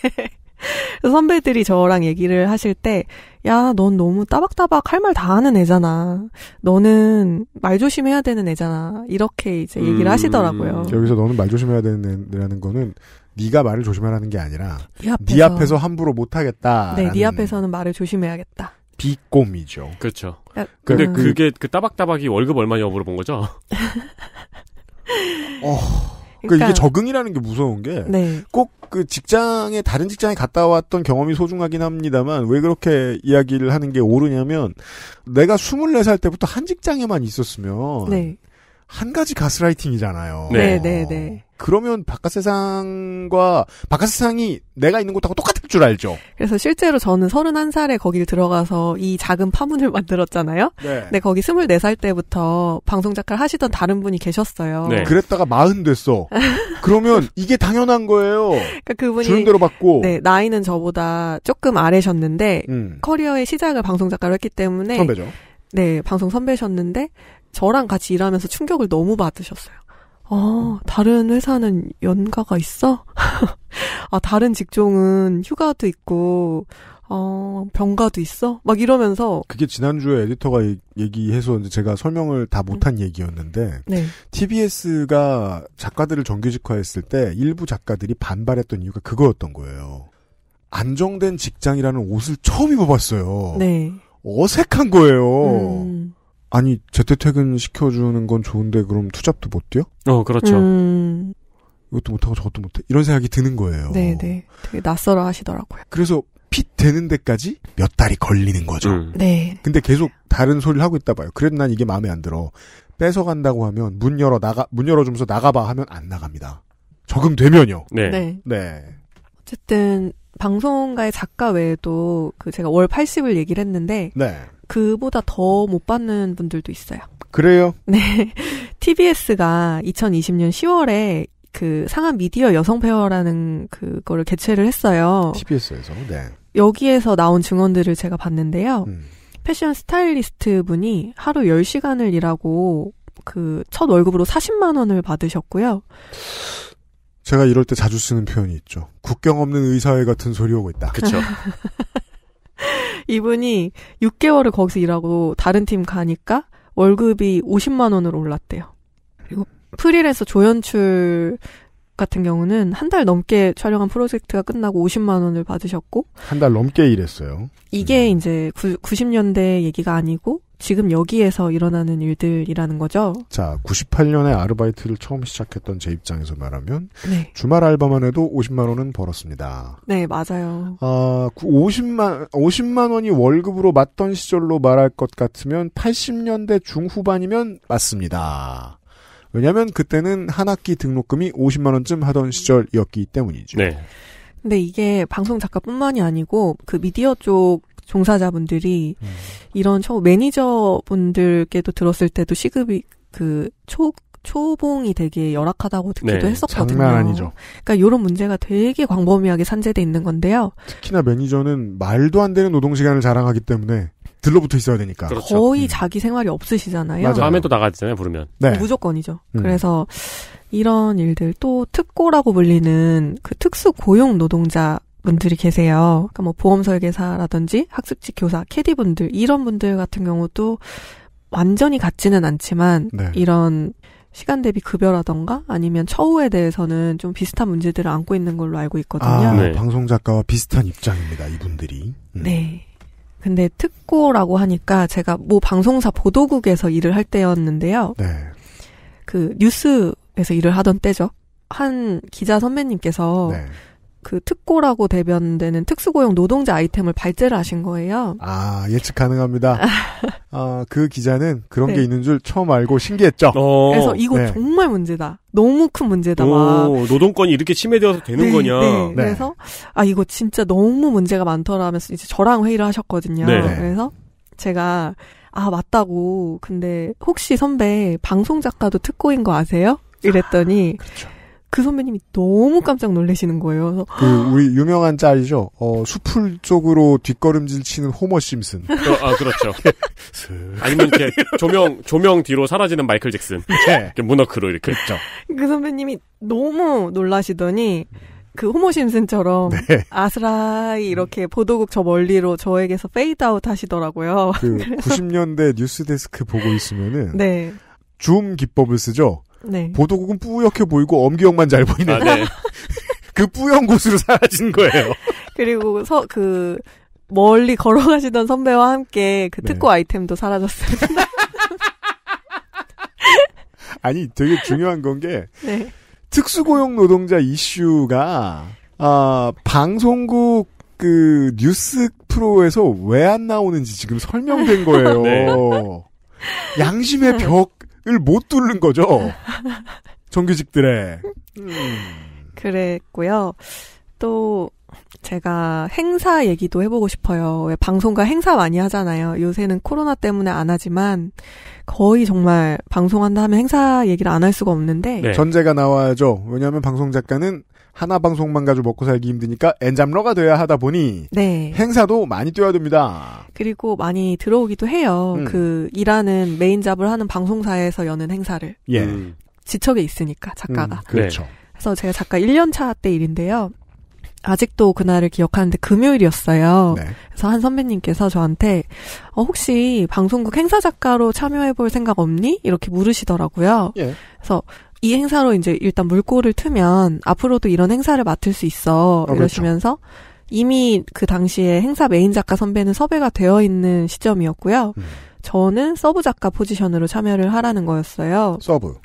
선배들이 저랑 얘기를 하실 때, 야, 넌 너무 따박따박 할 말 다 하는 애잖아. 너는 말 조심해야 되는 애잖아. 이렇게 이제 얘기를 음, 하시더라고요. 여기서 너는 말 조심해야 되는 애라는 거는 네가 말을 조심하라는 게 아니라 네 앞에서, 네 앞에서 함부로 못하겠다. 네, 네 앞에서는 말을 조심해야겠다. 비꼼이죠. 그렇죠. 야, 근데 음. 그게 그 따박따박이 월급 얼마 냐고물어본 거죠? 어, 그러니까, 그러니까 이게 적응이라는 게 무서운 게 네. 꼭그 직장에 다른 직장에 갔다 왔던 경험이 소중하긴 합니다만 왜 그렇게 이야기를 하는 게 옳으냐면 내가 24살 때부터 한 직장에만 있었으면 네. 한 가지 가스라이팅이잖아요. 네. 네, 네, 네. 그러면 바깥 세상과 바깥 세상이 내가 있는 곳하고 똑같을 줄 알죠. 그래서 실제로 저는 31살에 거길 기 들어가서 이 작은 파문을 만들었잖아요. 네. 근 거기 24살 때부터 방송 작가를 하시던 다른 분이 계셨어요. 네. 그랬다가 마흔 됐어. 그러면 이게 당연한 거예요. 그러니까 그분이 주는 대로 받고. 네, 나이는 저보다 조금 아래셨는데 음. 커리어의 시작을 방송 작가로 했기 때문에 선배죠. 네, 방송 선배셨는데 저랑 같이 일하면서 충격을 너무 받으셨어요. 아, 다른 회사는 연가가 있어? 아, 다른 직종은 휴가도 있고, 어, 병가도 있어? 막 이러면서. 그게 지난주에 에디터가 얘기해서 이제 제가 설명을 다 못한 음. 얘기였는데, 네. TBS가 작가들을 정규직화했을 때 일부 작가들이 반발했던 이유가 그거였던 거예요. 안정된 직장이라는 옷을 처음 입어봤어요. 네. 어색한 거예요. 음. 아니 재택퇴근 시켜주는 건 좋은데 그럼 투잡도 못 뛰어? 어 그렇죠. 음... 이것도 못하고 저것도 못해 이런 생각이 드는 거예요. 네네. 네. 되게 낯설어 하시더라고요. 그래서 핏 되는 데까지 몇 달이 걸리는 거죠. 음. 네. 근데 계속 다른 소리를 하고 있다 봐요. 그래도 난 이게 마음에 안 들어. 뺏어 간다고 하면 문 열어 나가 문 열어 주면서 나가봐 하면 안 나갑니다. 적응되면요. 네. 네. 네. 어쨌든 방송가의 작가 외에도 그 제가 월 80을 얘기를 했는데 네. 그보다 더 못 받는 분들도 있어요. 그래요? 네. TBS가 2020년 10월에 그상한 미디어 여성 페어라는 그거를 개최를 했어요. TBS에서, 네. 여기에서 나온 증언들을 제가 봤는데요. 음. 패션 스타일리스트 분이 하루 10시간을 일하고 그 첫 월급으로 40만 원을 받으셨고요. 제가 이럴 때 자주 쓰는 표현이 있죠. 국경 없는 의사회 같은 소리 오고 있다. 그렇죠. 이분이 6개월을 거기서 일하고 다른 팀 가니까 월급이 50만 원으로 올랐대요. 그리고 프릴에서 조연출 같은 경우는 한 달 넘게 촬영한 프로젝트가 끝나고 50만 원을 받으셨고 한 달 넘게 일했어요. 이게 음. 이제 90년대 얘기가 아니고 지금 여기에서 일어나는 일들이라는 거죠. 자, 98년에 아르바이트를 처음 시작했던 제 입장에서 말하면 네. 주말 알바만 해도 50만 원은 벌었습니다. 네, 맞아요. 아, 50만 50만 원이 월급으로 맞던 시절로 말할 것 같으면 80년대 중후반이면 맞습니다. 왜냐하면 그때는 한 학기 등록금이 50만 원쯤 하던 시절이었기 때문이죠. 네. 근데 이게 방송 작가뿐만이 아니고 그 미디어 쪽 종사자분들이 음. 이런 처 매니저분들께도 들었을 때도 시급이 그 초 초봉이 되게 열악하다고 듣기도 네, 했었거든요. 장난 아니죠. 그러니까 이런 문제가 되게 광범위하게 산재돼 있는 건데요. 특히나 매니저는 말도 안 되는 노동 시간을 자랑하기 때문에 들러붙어 있어야 되니까. 그렇죠. 거의 음. 자기 생활이 없으시잖아요. 맞아요. 다음에 또 나가잖아요, 부르면. 네. 무조건이죠. 음. 그래서 이런 일들 또 특고라고 불리는 그 특수 고용 노동자 분들이 계세요. 그러니까 뭐 보험 설계사라든지 학습지 교사, 캐디 분들 이런 분들 같은 경우도 완전히 같지는 않지만 네. 이런 시간 대비 급여라던가 아니면 처우에 대해서는 좀 비슷한 문제들을 안고 있는 걸로 알고 있거든요. 아, 네. 방송 작가와 비슷한 입장입니다. 이분들이. 음. 네. 근데 특고라고 하니까 제가 뭐 방송사 보도국에서 일을 할 때였는데요. 네. 그 뉴스에서 일을 하던 때죠. 한 기자 선배님께서 네. 그 특고라고 대변되는 특수고용 노동자 아이템을 발제를 하신 거예요. 아 예측 가능합니다. 아, 그 기자는 그런 네. 게 있는 줄 처음 알고 신기했죠. 어. 그래서 이거 네. 정말 문제다. 너무 큰 문제다. 오, 노동권이 이렇게 침해되어서 되는 네, 거냐. 네. 네. 그래서 아 이거 진짜 너무 문제가 많더라면서 이제 저랑 회의를 하셨거든요. 네. 그래서 제가 아 맞다고 근데 혹시 선배 방송 작가도 특고인 거 아세요? 이랬더니 아, 그렇죠. 그 선배님이 너무 깜짝 놀라시는 거예요. 그 우리 유명한 짤이죠. 어, 수풀 쪽으로 뒷걸음질 치는 호머 심슨. 어, 아 그렇죠. 예. 아니면 이렇게 조명 조명 뒤로 사라지는 마이클 잭슨. 네. 예. 이렇 문어크로 이렇게. 그렇죠. 그 선배님이 너무 놀라시더니 그호머 심슨처럼 네. 아스라이 이렇게 보도국 저 멀리로 저에게서 페이드아웃 하시더라고요. 그 90년대 뉴스데스크 보고 있으면은 네. 줌 기법을 쓰죠. 네. 보도국은 뿌옇게 보이고 엄기형만 잘 보이는. 아, 네. 그 뿌연 곳으로 사라진 거예요. 그리고 서, 그, 멀리 걸어가시던 선배와 함께 그특고 네. 아이템도 사라졌습니다. 아니, 되게 중요한 건 게, 네. 특수고용 노동자 이슈가, 아, 방송국 그 뉴스 프로에서 왜 안 나오는지 지금 설명된 거예요. 네. 양심의 벽못 뚫는 거죠. 정규직들의. 음. 그랬고요. 또 제가 행사 얘기도 해보고 싶어요. 왜 방송가 행사 많이 하잖아요. 요새는 코로나 때문에 안 하지만 거의 정말 방송한다 하면 행사 얘기를 안 할 수가 없는데 네. 전제가 나와야죠. 왜냐하면 방송 작가는 하나 방송만 가지고 먹고 살기 힘드니까 엔잡러가 돼야 하다 보니 네. 행사도 많이 뛰어야 됩니다. 그리고 많이 들어오기도 해요. 음. 그 일하는 메인 잡을 하는 방송사에서 여는 행사를. 예. 음. 지척에 있으니까 음, 작가가. 음, 그렇죠. 네. 그래서 제가 작가 1년 차 때 일인데요. 아직도 그날을 기억하는데 금요일이었어요. 네. 그래서 한 선배님께서 저한테 어, 혹시 방송국 행사 작가로 참여해볼 생각 없니? 이렇게 물으시더라고요. 예. 그래서 이 행사로 이제 일단 물꼬를 트면 앞으로도 이런 행사를 맡을 수 있어 아, 그렇죠. 이러시면서 그렇죠. 이미 그 당시에 행사 메인 작가 선배는 섭외가 되어 있는 시점이었고요. 음. 저는 서브 작가 포지션으로 참여를 하라는 거였어요. 서브.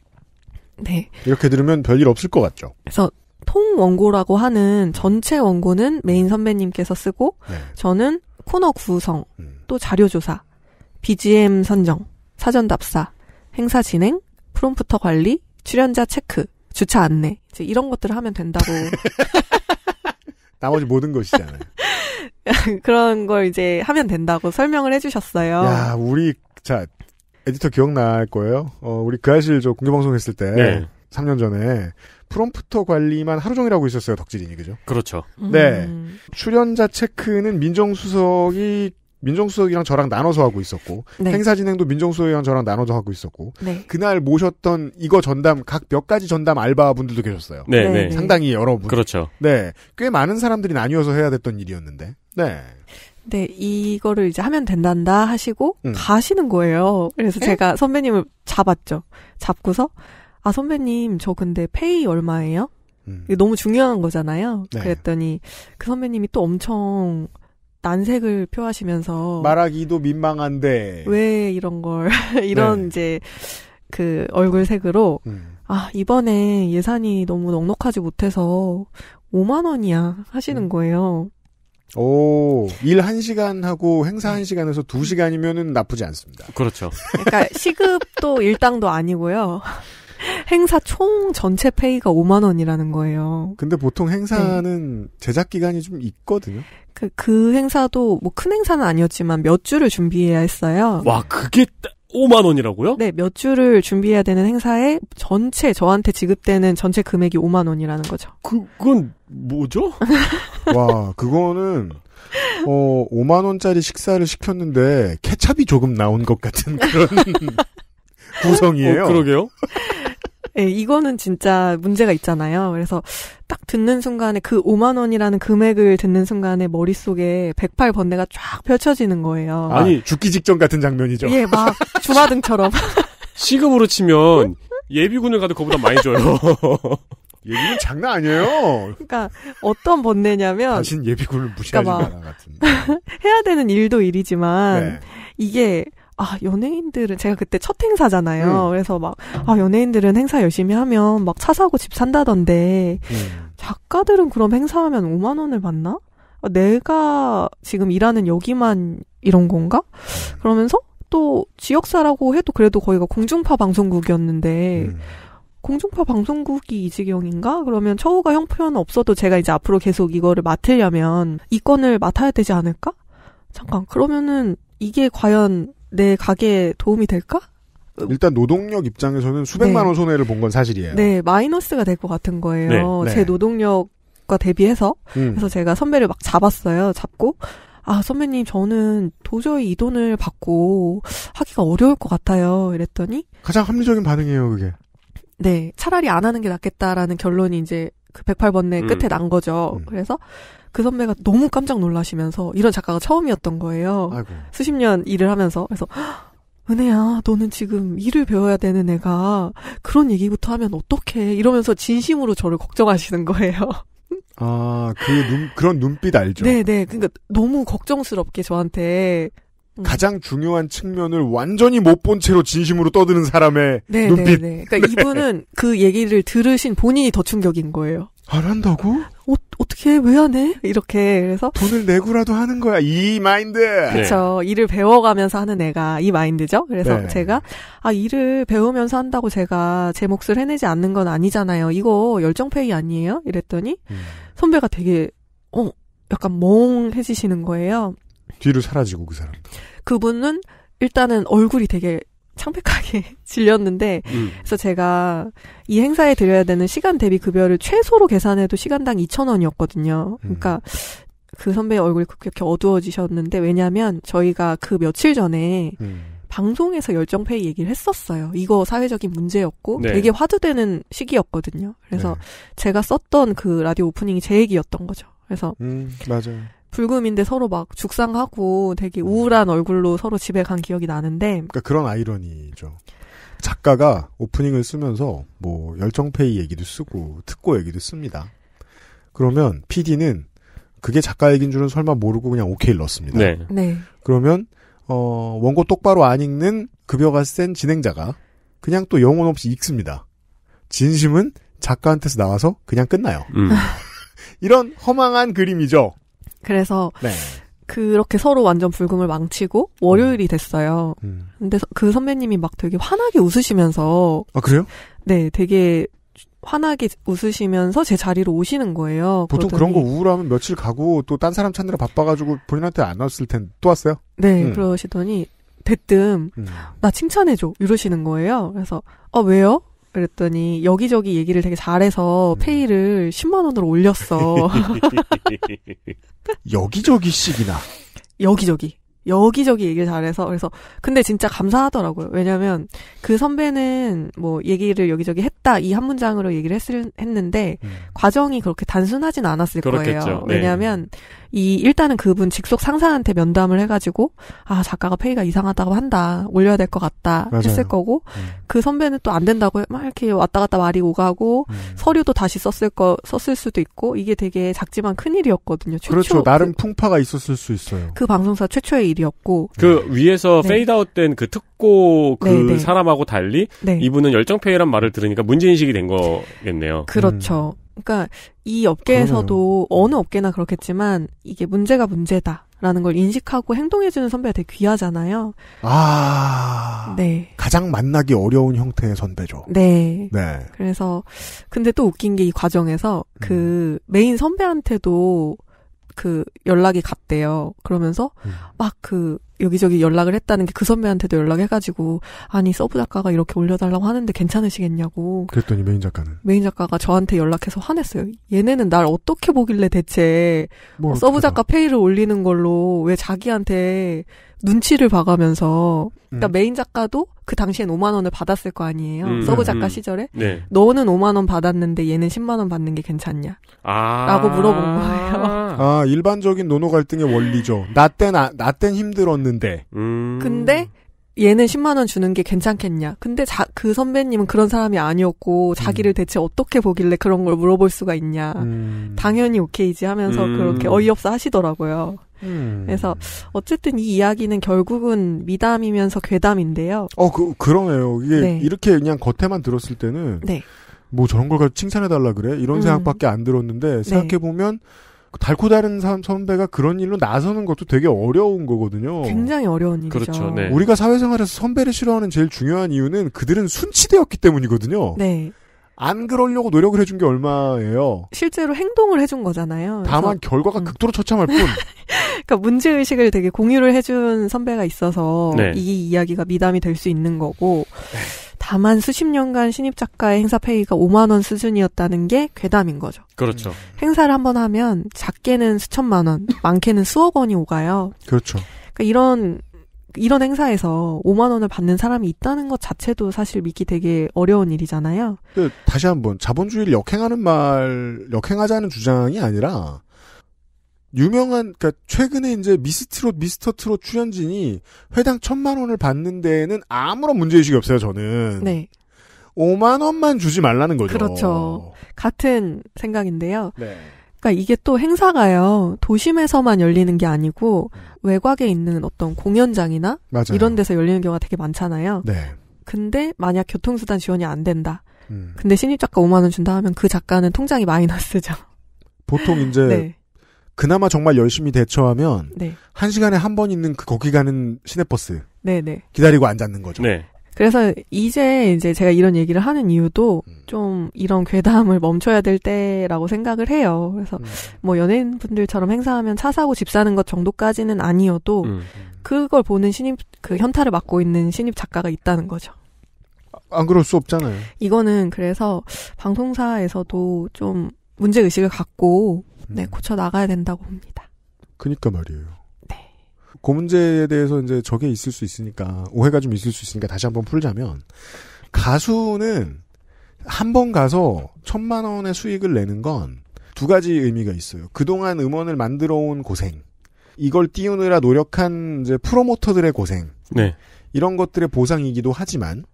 네. 이렇게 들으면 별일 없을 것 같죠. 그래서 통 원고라고 하는 전체 원고는 메인 선배님께서 쓰고 네. 저는 코너 구성, 음. 또 자료 조사, BGM 선정, 사전 답사, 행사 진행, 프롬프터 관리, 출연자 체크, 주차 안내 이런 것들을 하면 된다고. 나머지 모든 것이잖아요. 그런 걸 이제 하면 된다고 설명을 해주셨어요. 야, 우리 자 에디터 기억날 거예요. 어, 우리 그 아실 저 공개 방송했을 때 네. 3년 전에 프롬프터 관리만 하루 종일 하고 있었어요. 덕질인이 그죠? 그렇죠. 네. 음. 출연자 체크는 민정수석이 민정수석이랑 저랑 나눠서 하고 있었고 네. 행사 진행도 민정수석이랑 저랑 나눠서 하고 있었고 네. 그날 모셨던 이거 전담 각 몇 가지 전담 알바분들도 계셨어요. 네, 네. 네, 네. 상당히 여러분. 그렇죠. 네, 꽤 많은 사람들이 나뉘어서 해야 됐던 일이었는데. 네. 네, 이거를 이제 하면 된단다 하시고 음. 가시는 거예요. 그래서 에? 제가 선배님을 잡았죠. 잡고서 아 선배님 저 근데 페이 얼마예요? 음. 너무 중요한 거잖아요. 네. 그랬더니 그 선배님이 또 엄청 난색을 표하시면서 말하기도 민망한데 왜 이런 걸 이런 네. 이제 그 얼굴색으로 음. 아 이번에 예산이 너무 넉넉하지 못해서 5만 원이야 하시는 음. 거예요. 오, 일 1시간 하고 행사 1시간에서 음. 2시간이면은 나쁘지 않습니다. 그렇죠. 그러니까 시급도 일당도 아니고요. 행사 총 전체 페이가 5만 원이라는 거예요. 근데 보통 행사는 네. 제작 기간이 좀 있거든요. 그, 그 행사도 뭐 큰 행사는 아니었지만 몇 주를 준비해야 했어요. 와, 그게 5만 원이라고요? 네, 몇 주를 준비해야 되는 행사에 전체 저한테 지급되는 전체 금액이 5만 원이라는 거죠. 그, 건 뭐죠? 와, 그거는 어 5만 원짜리 식사를 시켰는데 케찹이 조금 나온 것 같은 그런 구성이에요. 어, 그러게요. 예, 네, 이거는 진짜 문제가 있잖아요. 그래서 딱 듣는 순간에 그 5만 원이라는 금액을 듣는 순간에 머릿속에 108 번뇌가 쫙 펼쳐지는 거예요. 아, 아니, 죽기 직전 같은 장면이죠. 예, 막 주마등처럼. 시급으로 치면 예비군을 가도 그보다 많이 줘요. 예비군 장난 아니에요. 그러니까 어떤 번뇌냐면 당신 예비군을 무시하지 그러니까 마 같은. 해야 되는 일도 일이지만 네. 이게 아, 연예인들은, 제가 그때 첫 행사잖아요. 음. 그래서 막, 아, 연예인들은 행사 열심히 하면 막 차 사고 집 산다던데, 음. 작가들은 그럼 행사하면 5만원을 받나? 아, 내가 지금 일하는 여기만 이런 건가? 그러면서 또 지역사라고 해도 그래도 거기가 공중파 방송국이었는데, 음. 공중파 방송국이 이 지경인가? 그러면 처우가 형표현은 없어도 제가 이제 앞으로 계속 이거를 맡으려면 이 건을 맡아야 되지 않을까? 잠깐, 그러면은 이게 과연 내 가게에 도움이 될까? 일단 노동력 입장에서는 수백만 네. 원 손해를 본 건 사실이에요. 네, 마이너스가 될 것 같은 거예요. 네. 네. 제 노동력과 대비해서 음. 그래서 제가 선배를 막 잡았어요. 잡고 아 선배님 저는 도저히 이 돈을 받고 하기가 어려울 것 같아요. 이랬더니 가장 합리적인 반응이에요, 그게. 네, 차라리 안 하는 게 낫겠다라는 결론이 이제 그1 0 8번내 끝에 난 거죠. 음. 그래서 그 선배가 너무 깜짝 놀라시면서 이런 작가가 처음이었던 거예요. 아이고. 수십 년 일을 하면서 그래서 은혜야, 너는 지금 일을 배워야 되는 애가 그런 얘기부터 하면 어떡해 이러면서 진심으로 저를 걱정하시는 거예요. 아, 그 눈, 그런 눈빛 알죠? 네네. 네. 그러니까 너무 걱정스럽게 저한테 음. 가장 중요한 측면을 완전히 못 본 채로 진심으로 떠드는 사람의 네, 네 눈빛. 네, 그러니까 네. 그러니까 이분은 그 얘기를 들으신 본인이 더 충격인 거예요. 안 한다고? 어, 어떻게 왜 안 해? 이렇게 그래서 돈을 내고라도 하는 거야 이 마인드. 그렇죠. 일을 배워가면서 하는 애가 이 마인드죠. 그래서 네. 제가 아 일을 배우면서 한다고 제가 제 몫을 해내지 않는 건 아니잖아요. 이거 열정페이 아니에요? 이랬더니 음. 선배가 되게 어 약간 멍해지시는 거예요. 뒤로 사라지고 그 사람. 그분은 일단은 얼굴이 되게 창백하게 질렸는데 음. 그래서 제가 이 행사에 드려야 되는 시간 대비 급여를 최소로 계산해도 시간당 2,000원이었거든요. 음. 그러니까 음. 그 선배의 얼굴이 그렇게 어두워지셨는데 왜냐면 하 저희가 그 며칠 전에 음. 방송에서 열정페이 얘기를 했었어요. 이거 사회적인 문제였고 네. 되게 화두되는 시기였거든요. 그래서 네. 제가 썼던 그 라디오 오프닝이 제 얘기였던 거죠. 그래서 음, 맞아요. 불금인데 서로 막 죽상하고 되게 음. 우울한 얼굴로 서로 집에 간 기억이 나는데. 그러니까 그런 아이러니죠. 작가가 오프닝을 쓰면서 뭐 열정페이 얘기도 쓰고 특고 얘기도 씁니다. 그러면 PD는 그게 작가 얘기인 줄은 설마 모르고 그냥 오케이를 넣습니다. 네. 네. 그러면 어, 원고 똑바로 안 읽는 급여가 센 진행자가 그냥 또 영혼 없이 읽습니다. 진심은 작가한테서 나와서 그냥 끝나요. 음. 이런 허망한 그림이죠. 그래서 네. 그렇게 서로 완전 불금을 망치고 월요일이 음. 됐어요. 음. 근데 그 선배님이 막 되게 환하게 웃으시면서 아 그래요? 네, 되게 환하게 웃으시면서 제 자리로 오시는 거예요. 보통 그런거 우울하면 며칠 가고 또 딴 사람 찾느라 바빠가지고 본인한테 안 왔을 텐데 또 왔어요? 네, 음. 그러시더니 대뜸 음. 나 칭찬해줘 이러시는 거예요. 그래서 아 왜요? 그랬더니 여기저기 얘기를 되게 잘해서 음. 페이를 10만 원으로 올렸어. 여기저기씩이나. 여기저기. 여기저기 얘기를 잘해서 그래서 근데 진짜 감사하더라고요. 왜냐하면 그 선배는 뭐 얘기를 여기저기 했다 이 한 문장으로 얘기를 했을, 했는데 음. 과정이 그렇게 단순하진 않았을 그렇겠죠. 거예요. 네. 왜냐하면 이 일단은 그분 직속 상사한테 면담을 해가지고 아 작가가 페이가 이상하다고 한다 올려야 될 것 같다 맞아요. 했을 거고 음. 그 선배는 또 안 된다고 막 이렇게 왔다 갔다 말이 오가고 음. 서류도 다시 썼을 거 썼을 수도 있고 이게 되게 작지만 큰 일이었거든요. 최초, 그렇죠. 그 나름 그, 풍파가 있었을 수 있어요. 그 방송사 최초의 일이었고 그 네. 위에서 네. 페이드아웃 된 그 특고 그 네, 네. 사람하고 달리 네. 이분은 열정페이란 말을 들으니까 문제 인식이 된 거겠네요. 그렇죠. 음. 그러니까 이 업계에서도 그러네요. 어느 업계나 그렇겠지만 이게 문제가 문제다. 라는 걸 인식하고 행동해주는 선배가 되게 귀하잖아요. 아. 네. 가장 만나기 어려운 형태의 선배죠. 네. 네. 그래서, 근데 또 웃긴 게 이 과정에서 그 음. 그 메인 선배한테도 그 연락이 갔대요. 그러면서 음. 막그 여기저기 연락을 했다는 게 그 선배한테도 연락해가지고 아니 서브 작가가 이렇게 올려달라고 하는데 괜찮으시겠냐고. 그랬더니 메인 작가는 메인 작가가 저한테 연락해서 화냈어요. 얘네는 날 어떻게 보길래 대체 뭐 서브 작가 페이를 올리는 걸로 왜 자기한테 눈치를 봐가면서 그러니까 음. 메인 작가도 그 당시엔 5만 원을 받았을 거 아니에요. 음, 서브 음, 작가 음. 시절에 네. 너는 5만 원 받았는데 얘는 10만 원 받는 게 괜찮냐? 아~ 라고 물어본 거예요. 아 일반적인 노노 갈등의 원리죠. 나땐 아, 나땐 힘들었는데. 음. 근데 얘는 10만 원 주는 게 괜찮겠냐? 근데 자, 그 선배님은 그런 사람이 아니었고 자기를 음. 대체 어떻게 보길래 그런 걸 물어볼 수가 있냐? 당연히 오케이지 하면서 그렇게 어이없어 하시더라고요. 음. 그래서 어쨌든 이 이야기는 결국은 미담이면서 괴담인데요. 어, 그, 그러네요. 이게 네. 이렇게 그냥 겉에만 들었을 때는 네. 뭐 저런 걸 칭찬해달라 그래? 이런 음. 생각밖에 안 들었는데 네. 생각해보면 달코 다른 선배가 그런 일로 나서는 것도 되게 어려운 거거든요. 굉장히 어려운 일이죠. 그렇죠. 네. 우리가 사회생활에서 선배를 싫어하는 제일 중요한 이유는 그들은 순치되었기 때문이거든요. 네. 안 그러려고 노력을 해준 게 얼마예요. 실제로 행동을 해준 거잖아요. 다만 그래서... 결과가 음. 극도로 처참할 뿐. 그러니까 문제 의식을 되게 공유를 해준 선배가 있어서 네. 이 이야기가 미담이 될 수 있는 거고. 네. 다만 수십 년간 신입 작가의 행사 페이가 5만 원 수준이었다는 게 괴담인 거죠. 그렇죠. 음. 행사를 한번 하면 작게는 수천만 원, 많게는 수억 원이 오가요. 그렇죠. 그러니까 이런 이런 행사에서 5만 원을 받는 사람이 있다는 것 자체도 사실 믿기 되게 어려운 일이잖아요. 그, 다시 한 번 자본주의를 역행하는 말, 역행하자는 주장이 아니라 유명한 그러니까 최근에 이제 미스트롯 미스터 트롯 출연진이 회당 천만 원을 받는 데에는 아무런 문제 의식이 없어요. 저는. 네. 5만 원만 주지 말라는 거죠. 그렇죠. 같은 생각인데요. 네. 그러니까 이게 또 행사가요. 도심에서만 열리는 게 아니고 외곽에 있는 어떤 공연장이나 맞아요. 이런 데서 열리는 경우가 되게 많잖아요. 네. 근데 만약 교통수단 지원이 안 된다. 음. 근데 신입 작가 5만 원 준다 하면 그 작가는 통장이 마이너스죠. 보통 이제 네. 그나마 정말 열심히 대처하면 네. 한 시간에 한 번 있는 그 거기 가는 시내버스 네네. 네. 기다리고 앉았는 거죠. 네. 그래서 이제 이제 제가 이런 얘기를 하는 이유도 음. 좀 이런 괴담을 멈춰야 될 때라고 생각을 해요. 그래서 음. 뭐 연예인분들처럼 행사하면 차 사고 집 사는 것 정도까지는 아니어도 음. 그걸 보는 신입 그 현타를 맡고 있는 신입 작가가 있다는 거죠. 아, 안 그럴 수 없잖아요. 이거는 그래서 방송사에서도 좀 문제 의식을 갖고 네 음. 고쳐 나가야 된다고 봅니다. 그니까 말이에요. 그 문제에 대해서 이제 저게 있을 수 있으니까 오해가 좀 있을 수 있으니까 다시 한번 풀자면 가수는 한 번 가서 천만 원의 수익을 내는 건 두 가지 의미가 있어요. 그동안 음원을 만들어 온 고생, 이걸 띄우느라 노력한 이제 프로모터들의 고생, 네. 이런 것들의 보상이기도 하지만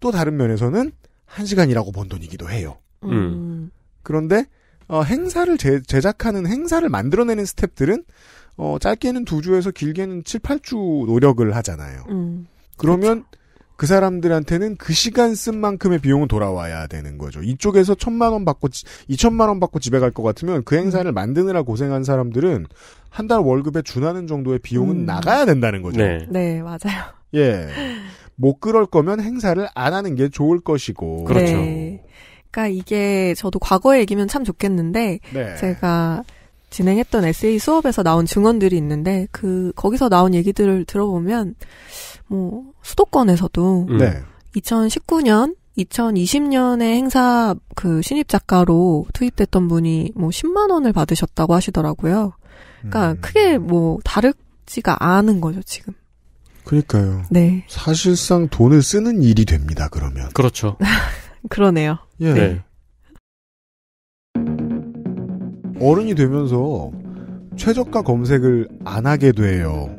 또 다른 면에서는 한 시간이라고 번 돈이기도 해요. 음. 음. 그런데 어, 행사를 제, 제작하는 행사를 만들어내는 스탭들은 어, 짧게는 두 주에서 길게는 7, 8주 노력을 하잖아요. 음, 그러면 그렇죠. 그 사람들한테는 그 시간 쓴 만큼의 비용은 돌아와야 되는 거죠. 이쪽에서 천만 원 받고 이천만 원 받고 집에 갈 것 같으면 그 행사를 음. 만드느라 고생한 사람들은 한 달 월급에 준하는 정도의 비용은 음. 나가야 된다는 거죠. 네. 네, 맞아요. 예. 못 그럴 거면 행사를 안 하는 게 좋을 것이고. 그렇죠. 네. 그러니까 이게 저도 과거 얘기면 참 좋겠는데 네. 제가 진행했던 에세이 수업에서 나온 증언들이 있는데 그 거기서 나온 얘기들을 들어보면 뭐 수도권에서도 음. 네. 2019년 2020년에 행사 그 신입 작가로 투입됐던 분이 뭐 10만 원을 받으셨다고 하시더라고요. 그러니까 음. 크게 뭐 다르지가 않은 거죠, 지금. 그러니까요. 네. 사실상 돈을 쓰는 일이 됩니다, 그러면. 그렇죠. 그러네요. 예. 네. 어른이 되면서 최저가 검색을 안 하게 돼요.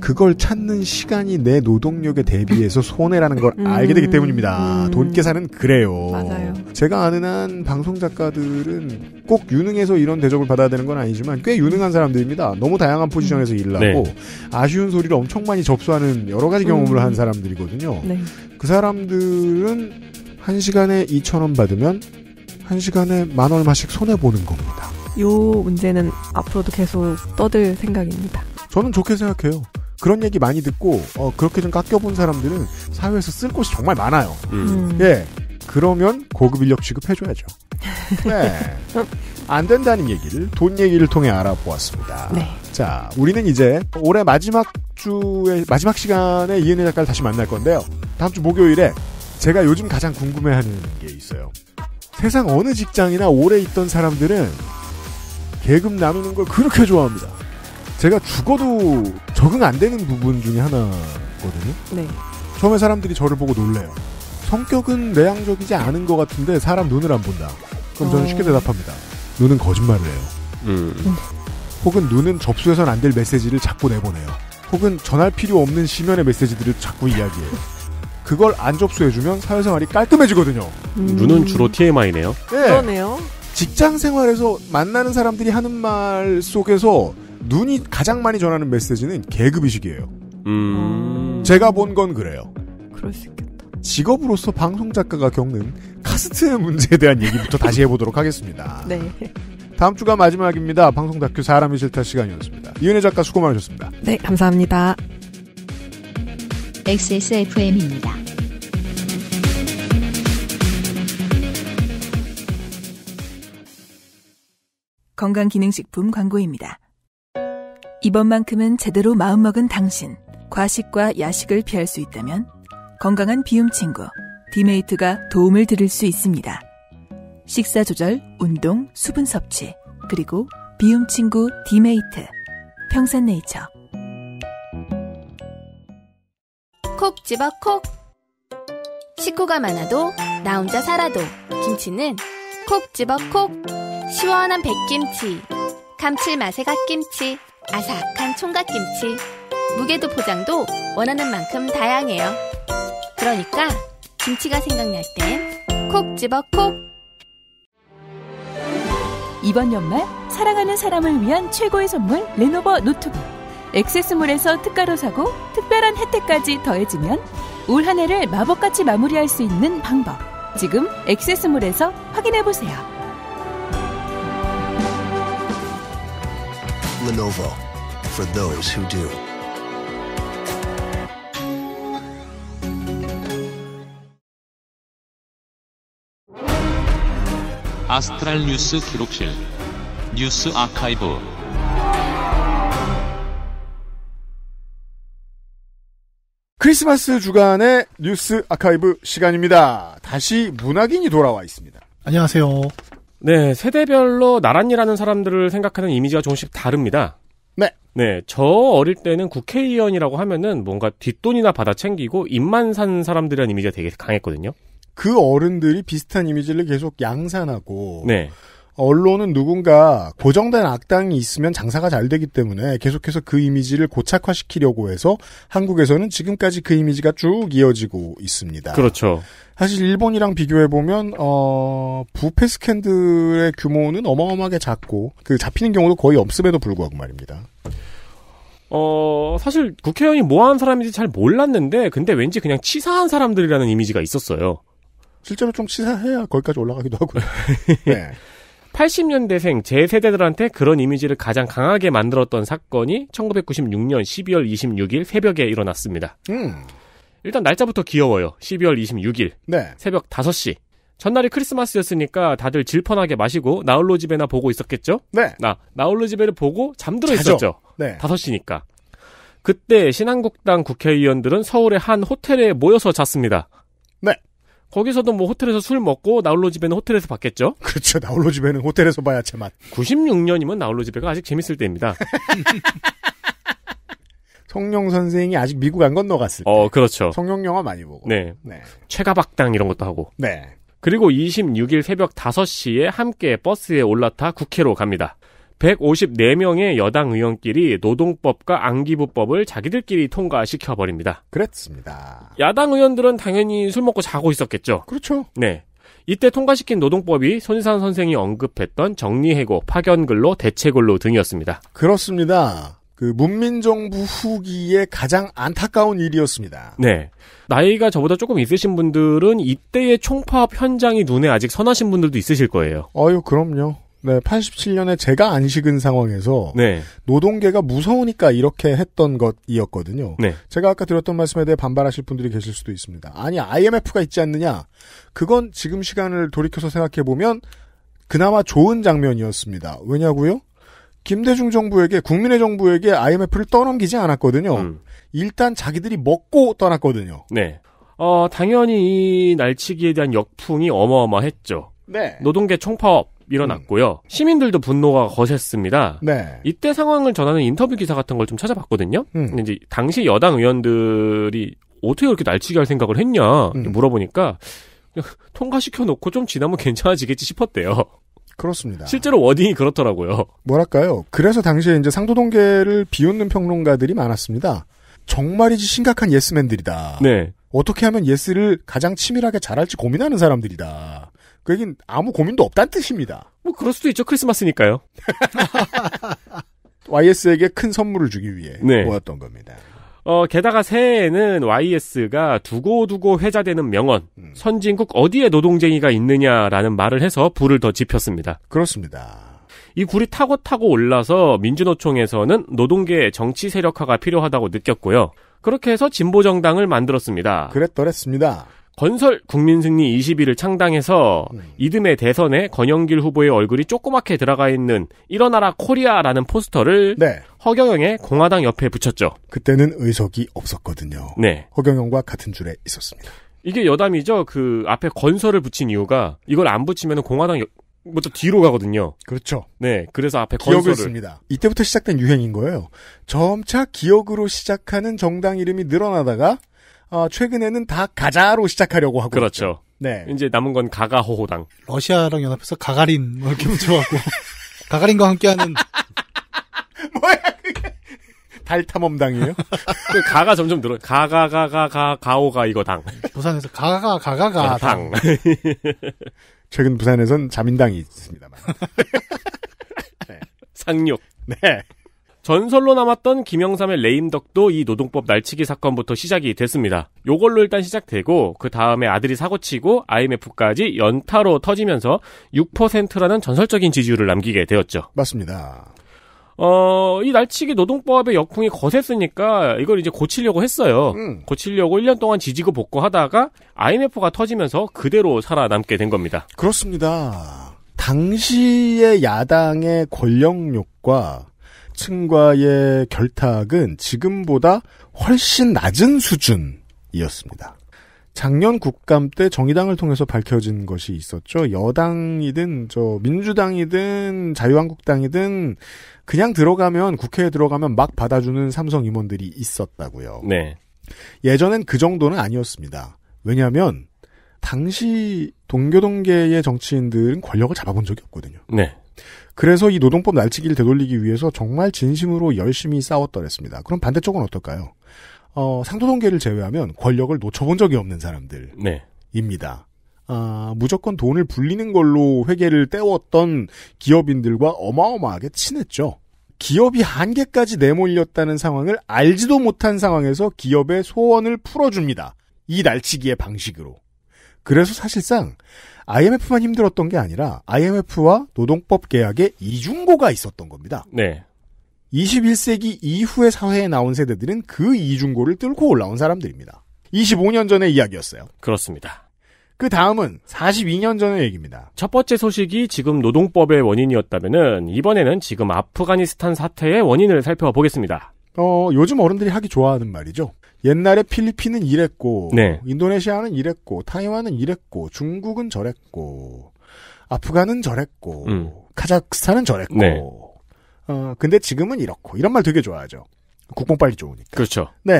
그걸 찾는 시간이 내 노동력에 대비해서 손해라는 걸 음, 알게 되기 때문입니다. 음. 돈 계산은 그래요. 맞아요. 제가 아는 한 방송 작가들은 꼭 유능해서 이런 대접을 받아야 되는 건 아니지만 꽤 유능한 사람들입니다. 너무 다양한 포지션에서 음. 일하고 네. 아쉬운 소리를 엄청 많이 접수하는 여러 가지 경험을 음. 한 사람들이거든요. 네. 그 사람들은 한 시간에 2천 원 받으면 한 시간에 만 얼마씩 손해 보는 겁니다. 요 문제는 앞으로도 계속 떠들 생각입니다. 저는 좋게 생각해요. 그런 얘기 많이 듣고 어, 그렇게 좀 깎여본 사람들은 사회에서 쓸 곳이 정말 많아요. 음. 음. 예, 그러면 고급 인력 취급해줘야죠. 네. 안 된다는 얘기를 돈 얘기를 통해 알아보았습니다. 네. 자, 우리는 이제 올해 마지막 주에 마지막 시간에 이은혜 작가를 다시 만날 건데요. 다음 주 목요일에 제가 요즘 가장 궁금해하는 게 있어요. 세상 어느 직장이나 오래 있던 사람들은 계급 나누는 걸 그렇게 좋아합니다. 제가 죽어도 적응 안 되는 부분 중에 하나거든요. 네. 처음에 사람들이 저를 보고 놀래요. 성격은 내향적이지 않은 것 같은데 사람 눈을 안 본다. 그럼 저는 어... 쉽게 대답합니다. 눈은 거짓말을 해요. 음. 혹은 눈은 접수해선 안 될 메시지를 자꾸 내보내요. 혹은 전할 필요 없는 시면의 메시지들을 자꾸 이야기해요. 그걸 안 접수해주면 사회생활이 깔끔해지거든요. 음... 눈은 주로 TMI네요. 네. 그러네요. 직장 생활에서 만나는 사람들이 하는 말 속에서 눈이 가장 많이 전하는 메시지는 계급이식이에요 음... 제가 본 건 그래요. 그럴 수 있겠다. 직업으로서 방송 작가가 겪는 카스트의 문제에 대한 얘기부터 다시 해보도록 하겠습니다. 네. 다음 주가 마지막입니다. 방송 다큐 사람이 싫다 시간이었습니다. 이은혜 작가 수고 많으셨습니다. 네, 감사합니다. XSFM입니다. 건강기능식품 광고입니다. 이번만큼은 제대로 마음먹은 당신. 과식과 야식을 피할 수 있다면 건강한 비움 친구 디메이트가 도움을 드릴 수 있습니다. 식사 조절, 운동, 수분 섭취, 그리고 비움 친구 디메이트. 평산네이처. 콕 집어 콕. 식구가 많아도 나 혼자 살아도 김치는 콕 집어 콕. 시원한 백김치, 감칠맛의 갓김치, 아삭한 총각김치, 무게도 포장도 원하는 만큼 다양해요. 그러니까 김치가 생각날 땐 콕 집어 콕! 이번 연말 사랑하는 사람을 위한 최고의 선물 레노버 노트북. 액세스몰에서 특가로 사고 특별한 혜택까지 더해지면 올 한 해를 마법같이 마무리할 수 있는 방법. 지금 액세스몰에서 확인해보세요. Lenovo for those who do. 아스트랄 뉴스 기록실 뉴스 아카이브 크리스마스 주간의 뉴스 아카이브 시간입니다. 다시 문학인이 돌아와 있습니다. 안녕하세요. 네, 세대별로 나란히라는 사람들을 생각하는 이미지가 조금씩 다릅니다. 네. 네, 저 어릴 때는 국회의원이라고 하면은 뭔가 뒷돈이나 받아 챙기고 입만 산 사람들이라는 이미지가 되게 강했거든요. 그 어른들이 비슷한 이미지를 계속 양산하고 네. 언론은 누군가 고정된 악당이 있으면 장사가 잘 되기 때문에 계속해서 그 이미지를 고착화시키려고 해서 한국에서는 지금까지 그 이미지가 쭉 이어지고 있습니다. 그렇죠. 사실 일본이랑 비교해보면, 어, 부패 스캔들의 규모는 어마어마하게 작고, 그 잡히는 경우도 거의 없음에도 불구하고 말입니다. 어, 사실 국회의원이 뭐 하는 사람인지 잘 몰랐는데, 근데 왠지 그냥 치사한 사람들이라는 이미지가 있었어요. 실제로 좀 치사해야 거기까지 올라가기도 하고요. 네. 80년대생 제 세대들한테 그런 이미지를 가장 강하게 만들었던 사건이 1996년 12월 26일 새벽에 일어났습니다. 음. 일단 날짜부터 귀여워요. 12월 26일. 네. 새벽 5시. 전날이 크리스마스였으니까 다들 질펀하게 마시고 나홀로 집에나 보고 있었겠죠? 네. 나 나홀로 집에를 보고 잠들어 자죠. 있었죠. 네. 5시니까. 그때 신한국당 국회의원들은 서울의 한 호텔에 모여서 잤습니다. 거기서도 뭐 호텔에서 술 먹고 나홀로 집에는 호텔에서 봤겠죠? 그렇죠. 나홀로 집에는 호텔에서 봐야 제맛. 96년이면 나홀로 집에가 아직 재밌을 때입니다. 성룡 선생이 아직 미국 안 건너갔을 어, 때. 어, 그렇죠. 성룡 영화 많이 보고. 네. 네. 최가박당 이런 것도 하고. 네. 그리고 26일 새벽 5시에 함께 버스에 올라타 국회로 갑니다. 154명의 여당 의원끼리 노동법과 안기부법을 자기들끼리 통과시켜 버립니다. 그렇습니다. 야당 의원들은 당연히 술 먹고 자고 있었겠죠. 그렇죠. 네. 이때 통과시킨 노동법이 손희상 선생이 언급했던 정리해고, 파견근로, 대체근로 등이었습니다. 그렇습니다. 그 문민정부 후기에 가장 안타까운 일이었습니다. 네. 나이가 저보다 조금 있으신 분들은 이때의 총파업 현장이 눈에 아직 선하신 분들도 있으실 거예요. 아유, 그럼요. 네, 87년에 제가 안 식은 상황에서 네. 노동계가 무서우니까 이렇게 했던 것이었거든요. 네. 제가 아까 들었던 말씀에 대해 반발하실 분들이 계실 수도 있습니다. 아니 IMF가 있지 않느냐? 그건 지금 시간을 돌이켜서 생각해 보면 그나마 좋은 장면이었습니다. 왜냐고요? 김대중 정부에게 국민의 정부에게 IMF를 떠넘기지 않았거든요. 음. 일단 자기들이 먹고 떠났거든요. 네. 어, 당연히 이 날치기에 대한 역풍이 어마어마했죠. 네. 노동계 총파업 일어났고요. 음. 시민들도 분노가 거셌습니다. 네. 이때 상황을 전하는 인터뷰 기사 같은 걸 좀 찾아봤거든요. 음. 근데 이제 당시 여당 의원들이 어떻게 그렇게 날치기 할 생각을 했냐 음. 물어보니까 통과시켜 놓고 좀 지나면 괜찮아지겠지 싶었대요. 그렇습니다. 실제로 워딩이 그렇더라고요. 뭐랄까요. 그래서 당시에 이제 상도동계를 비웃는 평론가들이 많았습니다. 정말이지 심각한 예스맨들이다. 네. 어떻게 하면 예스를 가장 치밀하게 잘할지 고민하는 사람들이다. 그 얘기는 아무 고민도 없다는 뜻입니다. 뭐 그럴 수도 있죠. 크리스마스니까요. YS에게 큰 선물을 주기 위해 네. 모았던 겁니다. 어, 게다가 새해에는 YS가 두고두고 회자되는 명언, 음. 선진국 어디에 노동쟁이가 있느냐라는 말을 해서 불을 더 지폈습니다. 그렇습니다. 이 굴이 타고 타고 올라서 민주노총에서는 노동계 정치 세력화가 필요하다고 느꼈고요. 그렇게 해서 진보정당을 만들었습니다. 그랬더랬습니다. 건설 국민승리 2 1을 창당해서 네. 이듬해 대선에 권영길 후보의 얼굴이 조그맣게 들어가 있는 일어나라 코리아라는 포스터를 네. 허경영의 공화당 옆에 붙였죠. 그때는 의석이 없었거든요. 네. 허경영과 같은 줄에 있었습니다. 이게 여담이죠. 그 앞에 건설을 붙인 이유가 이걸 안 붙이면 공화당 여... 뭐또 뒤로 가거든요. 그렇죠. 네, 그래서 앞에 기억 건설을. 씁니다. 이때부터 시작된 유행인 거예요. 점차 기억으로 시작하는 정당 이름이 늘어나다가 어, 최근에는 다 가자로 시작하려고 하고 그렇죠. 있죠. 네. 이제 남은 건 가가호호당. 러시아랑 연합해서 가가린 뭐 이렇게 붙여갖고 가가린과 함께하는 뭐야 그게 달 탐험당이에요? 그 가가 점점 늘어. 가가가가가 가오가 이거 당. 부산에서 가가가가가가 아, 당. 당. 최근 부산에선 자민당이 있습니다만. 네. 상륙. 네. 전설로 남았던 김영삼의 레임덕도 이 노동법 날치기 사건부터 시작이 됐습니다. 요걸로 일단 시작되고 그 다음에 아들이 사고치고 IMF까지 연타로 터지면서 6%라는 전설적인 지지율을 남기게 되었죠. 맞습니다. 어, 이 날치기 노동법의 역풍이 거셌으니까 이걸 이제 고치려고 했어요. 음. 고치려고 1년 동안 지지고 복고하다가 IMF가 터지면서 그대로 살아남게 된 겁니다. 그렇습니다. 당시의 야당의 권력욕과 지도층과의 결탁은 지금보다 훨씬 낮은 수준이었습니다. 작년 국감 때 정의당을 통해서 밝혀진 것이 있었죠. 여당이든 저 민주당이든 자유한국당이든 그냥 들어가면 국회에 들어가면 막 받아주는 삼성 임원들이 있었다고요. 네. 예전엔 그 정도는 아니었습니다. 왜냐하면 당시 동교동계의 정치인들은 권력을 잡아본 적이 없거든요. 네. 그래서 이 노동법 날치기를 되돌리기 위해서 정말 진심으로 열심히 싸웠더랬습니다. 그럼 반대쪽은 어떨까요? 어, 상도동계를 제외하면 권력을 놓쳐본 적이 없는 사람들입니다. 네. 아, 무조건 돈을 불리는 걸로 회계를 때웠던 기업인들과 어마어마하게 친했죠. 기업이 한계까지 내몰렸다는 상황을 알지도 못한 상황에서 기업의 소원을 풀어줍니다. 이 날치기의 방식으로. 그래서 사실상 IMF만 힘들었던 게 아니라 IMF와 노동법 계약의 이중고가 있었던 겁니다. 네. 21세기 이후의 사회에 나온 세대들은 그 이중고를 뚫고 올라온 사람들입니다. 25년 전의 이야기였어요. 그렇습니다. 그 다음은 42년 전의 얘기입니다. 첫 번째 소식이 지금 노동법의 원인이었다면은 이번에는 지금 아프가니스탄 사태의 원인을 살펴보겠습니다. 어, 요즘 어른들이 하기 좋아하는 말이죠. 옛날에 필리핀은 이랬고 네. 인도네시아는 이랬고 타이완은 이랬고 중국은 저랬고 아프간은 저랬고 음. 카자흐스탄은 저랬고 네. 어 근데 지금은 이렇고 이런 말 되게 좋아하죠 국뽕 빨리 좋으니까 그렇죠 네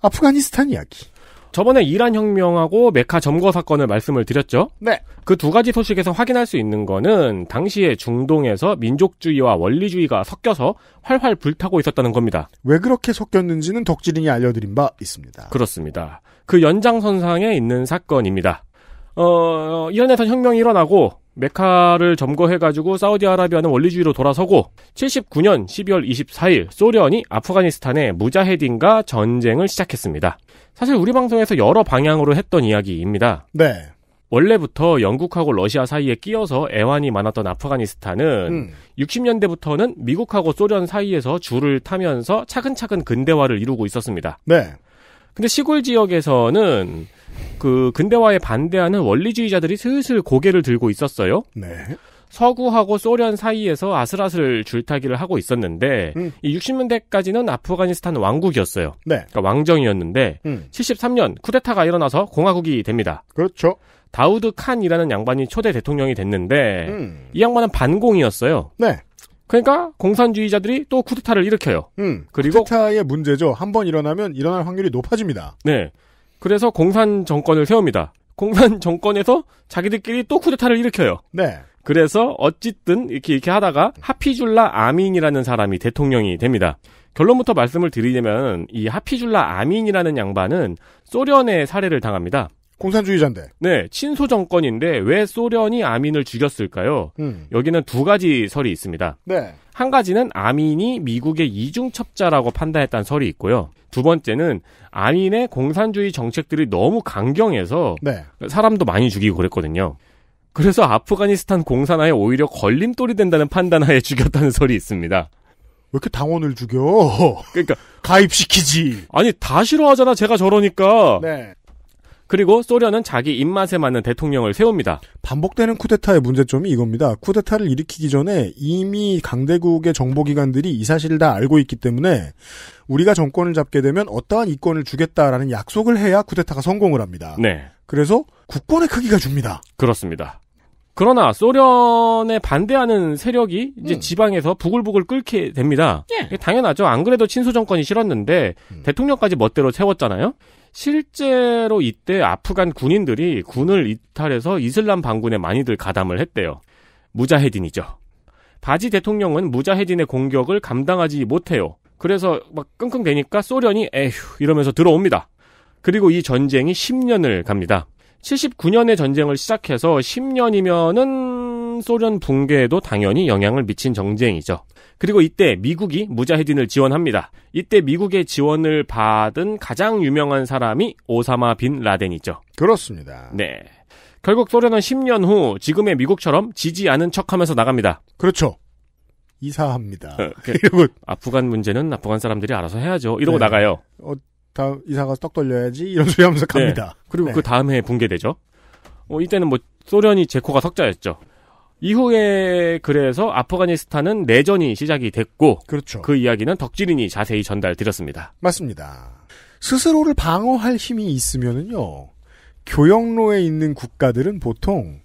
아프가니스탄 이야기 저번에 이란 혁명하고 메카 점거 사건을 말씀을 드렸죠. 네. 그 두 가지 소식에서 확인할 수 있는 거는 당시에 중동에서 민족주의와 원리주의가 섞여서 활활 불타고 있었다는 겁니다. 왜 그렇게 섞였는지는 덕질인이 알려드린 바 있습니다. 그렇습니다. 그 연장선상에 있는 사건입니다. 어, 어 이란에서 혁명이 일어나고 메카를 점거해가지고 사우디아라비아는 원리주의로 돌아서고 79년 12월 24일 소련이 아프가니스탄에 무자헤딘과 전쟁을 시작했습니다. 사실 우리 방송에서 여러 방향으로 했던 이야기입니다. 네. 원래부터 영국하고 러시아 사이에 끼어서 애환이 많았던 아프가니스탄은 음. 60년대부터는 미국하고 소련 사이에서 줄을 타면서 차근차근 근대화를 이루고 있었습니다. 네. 근데 시골 지역에서는 그 근대화에 반대하는 원리주의자들이 슬슬 고개를 들고 있었어요. 네. 서구하고 소련 사이에서 아슬아슬 줄타기를 하고 있었는데 음. 이 60년대까지는 아프가니스탄 왕국이었어요. 네. 그러니까 왕정이었는데 음. 73년 쿠데타가 일어나서 공화국이 됩니다. 그렇죠. 다우드 칸이라는 양반이 초대 대통령이 됐는데 음. 이 양반은 반공이었어요. 네. 그러니까 공산주의자들이 또 쿠데타를 일으켜요. 음, 그리고 쿠데타의 문제죠. 한번 일어나면 일어날 확률이 높아집니다. 네. 그래서 공산 정권을 세웁니다. 공산 정권에서 자기들끼리 또 쿠데타를 일으켜요. 네. 그래서 어쨌든 이렇게 이렇게 하다가 하피줄라 아민이라는 사람이 대통령이 됩니다. 결론부터 말씀을 드리자면 이 하피줄라 아민이라는 양반은 소련의 살해를 당합니다. 공산주의자인데. 네, 친소 정권인데 왜 소련이 아민을 죽였을까요? 음. 여기는 두 가지 설이 있습니다. 네. 한 가지는 아민이 미국의 이중첩자라고 판단했다는 설이 있고요. 두 번째는 아인의 공산주의 정책들이 너무 강경해서 네. 사람도 많이 죽이고 그랬거든요. 그래서 아프가니스탄 공산화에 오히려 걸림돌이 된다는 판단하에 죽였다는 설이 있습니다. 왜 이렇게 당원을 죽여? 그러니까 가입시키지. 아니 다 싫어하잖아. 제가 저러니까. 네. 그리고 소련은 자기 입맛에 맞는 대통령을 세웁니다. 반복되는 쿠데타의 문제점이 이겁니다. 쿠데타를 일으키기 전에 이미 강대국의 정보기관들이 이 사실을 다 알고 있기 때문에 우리가 정권을 잡게 되면 어떠한 이권을 주겠다라는 약속을 해야 쿠데타가 성공을 합니다. 네. 그래서 국권의 크기가 줍니다. 그렇습니다. 그러나 소련에 반대하는 세력이 이제 음. 지방에서 부글부글 끓게 됩니다. 예. 당연하죠. 안 그래도 친소 정권이 싫었는데 음. 대통령까지 멋대로 세웠잖아요. 실제로 이때 아프간 군인들이 군을 이탈해서 이슬람 반군에 많이들 가담을 했대요. 무자헤딘이죠. 바지 대통령은 무자헤딘의 공격을 감당하지 못해요. 그래서 막 끙끙대니까 소련이 에휴 이러면서 들어옵니다. 그리고 이 전쟁이 10년을 갑니다. 79년에 전쟁을 시작해서 10년이면은 소련 붕괴에도 당연히 영향을 미친 정쟁이죠. 그리고 이때 미국이 무자헤딘을 지원합니다. 이때 미국의 지원을 받은 가장 유명한 사람이 오사마 빈 라덴이죠. 그렇습니다. 네. 결국 소련은 10년 후 지금의 미국처럼 지지 않은 척하면서 나갑니다. 그렇죠. 이사합니다. 어, 그, 이러고 아프간 문제는 아프간 사람들이 알아서 해야죠. 이러고 네. 나가요. 어, 다음 이사 가서 떡 돌려야지 이런 소리 하면서 네. 갑니다. 네. 그리고 네. 그 다음 해에 붕괴되죠. 어, 이때는 뭐 소련이 제코가 석자였죠. 이후에 그래서 아프가니스탄은 내전이 시작이 됐고 그렇죠. 그 이야기는 덕질인이 자세히 전달드렸습니다. 맞습니다. 스스로를 방어할 힘이 있으면요 교역로에 있는 국가들은 보통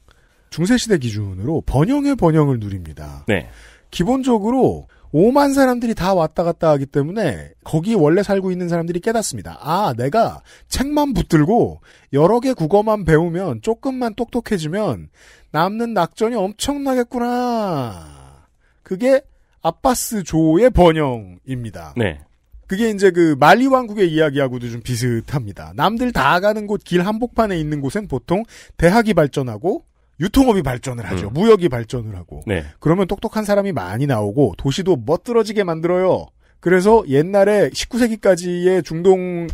중세시대 기준으로 번영의 번영을 누립니다. 네. 기본적으로 오만 사람들이 다 왔다 갔다 하기 때문에 거기 원래 살고 있는 사람들이 깨닫습니다. 아, 내가 책만 붙들고 여러 개 국어만 배우면 조금만 똑똑해지면 남는 낙전이 엄청나겠구나. 그게 아빠스 조의 번영입니다. 네. 그게 이제 그 말리 왕국의 이야기하고도 좀 비슷합니다. 남들 다 가는 곳 길 한복판에 있는 곳엔 보통 대학이 발전하고 유통업이 발전을 하죠. 음. 무역이 발전을 하고. 네. 그러면 똑똑한 사람이 많이 나오고 도시도 멋들어지게 만들어요. 그래서 옛날에 19세기까지의 중동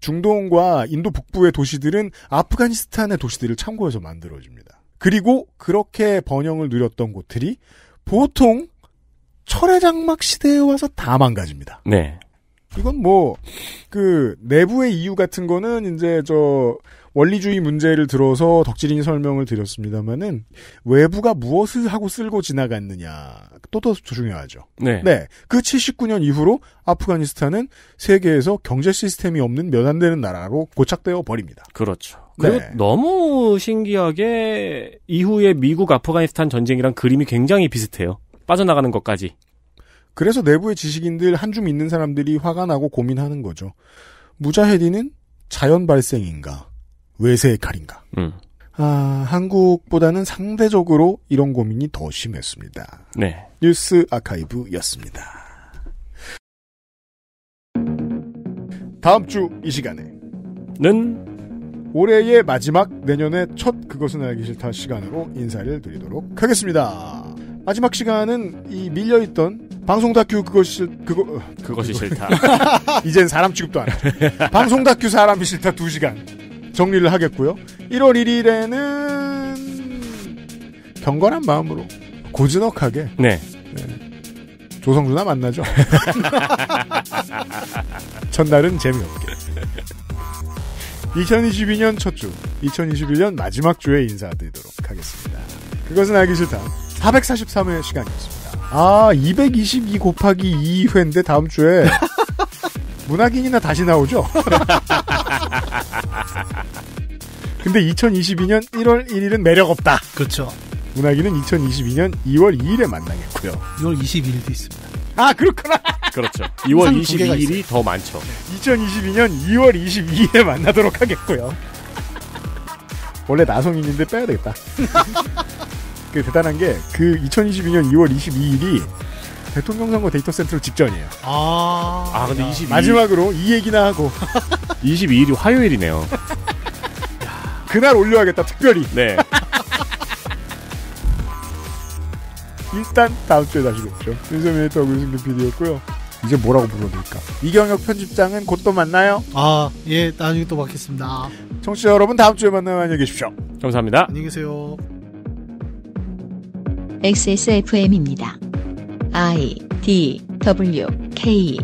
중동과 인도 북부의 도시들은 아프가니스탄의 도시들을 참고해서 만들어집니다. 그리고 그렇게 번영을 누렸던 곳들이 보통 철의 장막 시대에 와서 다 망가집니다. 네. 이건 뭐, 그, 내부의 이유 같은 거는 이제 저, 원리주의 문제를 들어서 덕질인 설명을 드렸습니다만은 외부가 무엇을 하고 쓸고 지나갔느냐 또 더 중요하죠. 네. 네. 그 79년 이후로 아프가니스탄은 세계에서 경제 시스템이 없는 몇안 되는 나라로 고착되어 버립니다. 그렇죠. 네. 그리고 네. 너무 신기하게 이후에 미국 아프가니스탄 전쟁이랑 그림이 굉장히 비슷해요. 빠져나가는 것까지. 그래서 내부의 지식인들 한 줌 있는 사람들이 화가 나고 고민하는 거죠. 무자헤디는 자연 발생인가? 외세의 칼인가? 음. 아, 한국보다는 상대적으로 이런 고민이 더 심했습니다. 네. 뉴스 아카이브였습니다. 다음 주 이 시간에는 올해의 마지막 내년의 첫 그것은 알기 싫다 시간으로 인사를 드리도록 하겠습니다. 마지막 시간은 이 밀려있던 방송 다큐 그것이 그거 어, 그것이 그거. 싫다. 이젠 사람 취급도 안 해. 방송 다큐 사람이 싫다 2시간. 정리를 하겠고요. 1월 1일에는 경건한 마음으로 고즈넉하게 네. 네. 조성주나 만나죠. 첫날은 재미없게. 2022년 첫 주, 2021년 마지막 주에 인사드리도록 하겠습니다. 그것은 알기 싫다. 443회 시간이었습니다. 아, 222 곱하기 2회인데 다음 주에 문학인이나 다시 나오죠? 근데 2022년 1월 1일은 매력 없다. 그렇죠. 문학인은 2022년 2월 2일에 만나겠고요. 2월 2 1일도 있습니다. 아, 그렇구나. 그렇죠. 2월 22일이 더 많죠. 2022년 2월 22일에 만나도록 하겠고요. 원래 나성인인데 빼야 되겠다. 그 대단한 게 그 2022년 2월 22일이 대통령 선거 데이터 센터 로 직전이에요. 아, 아 근데 2 2 마지막으로 이 얘기나 하고 22일이 화요일이네요. 그날 올려야겠다 특별히. 네. 일단 다음 주에 다시 뵙죠. 윤세민 에디터하고 윤승민 PD였고요. 이제 뭐라고 불러드릴까? 이경혁 편집장은 곧 또 만나요. 아, 예, 나중에 또 뵙겠습니다. 청취자 여러분, 다음 주에 만나면 안녕히 계십시오. 감사합니다. 안녕히 계세요. XSFM입니다. I D W K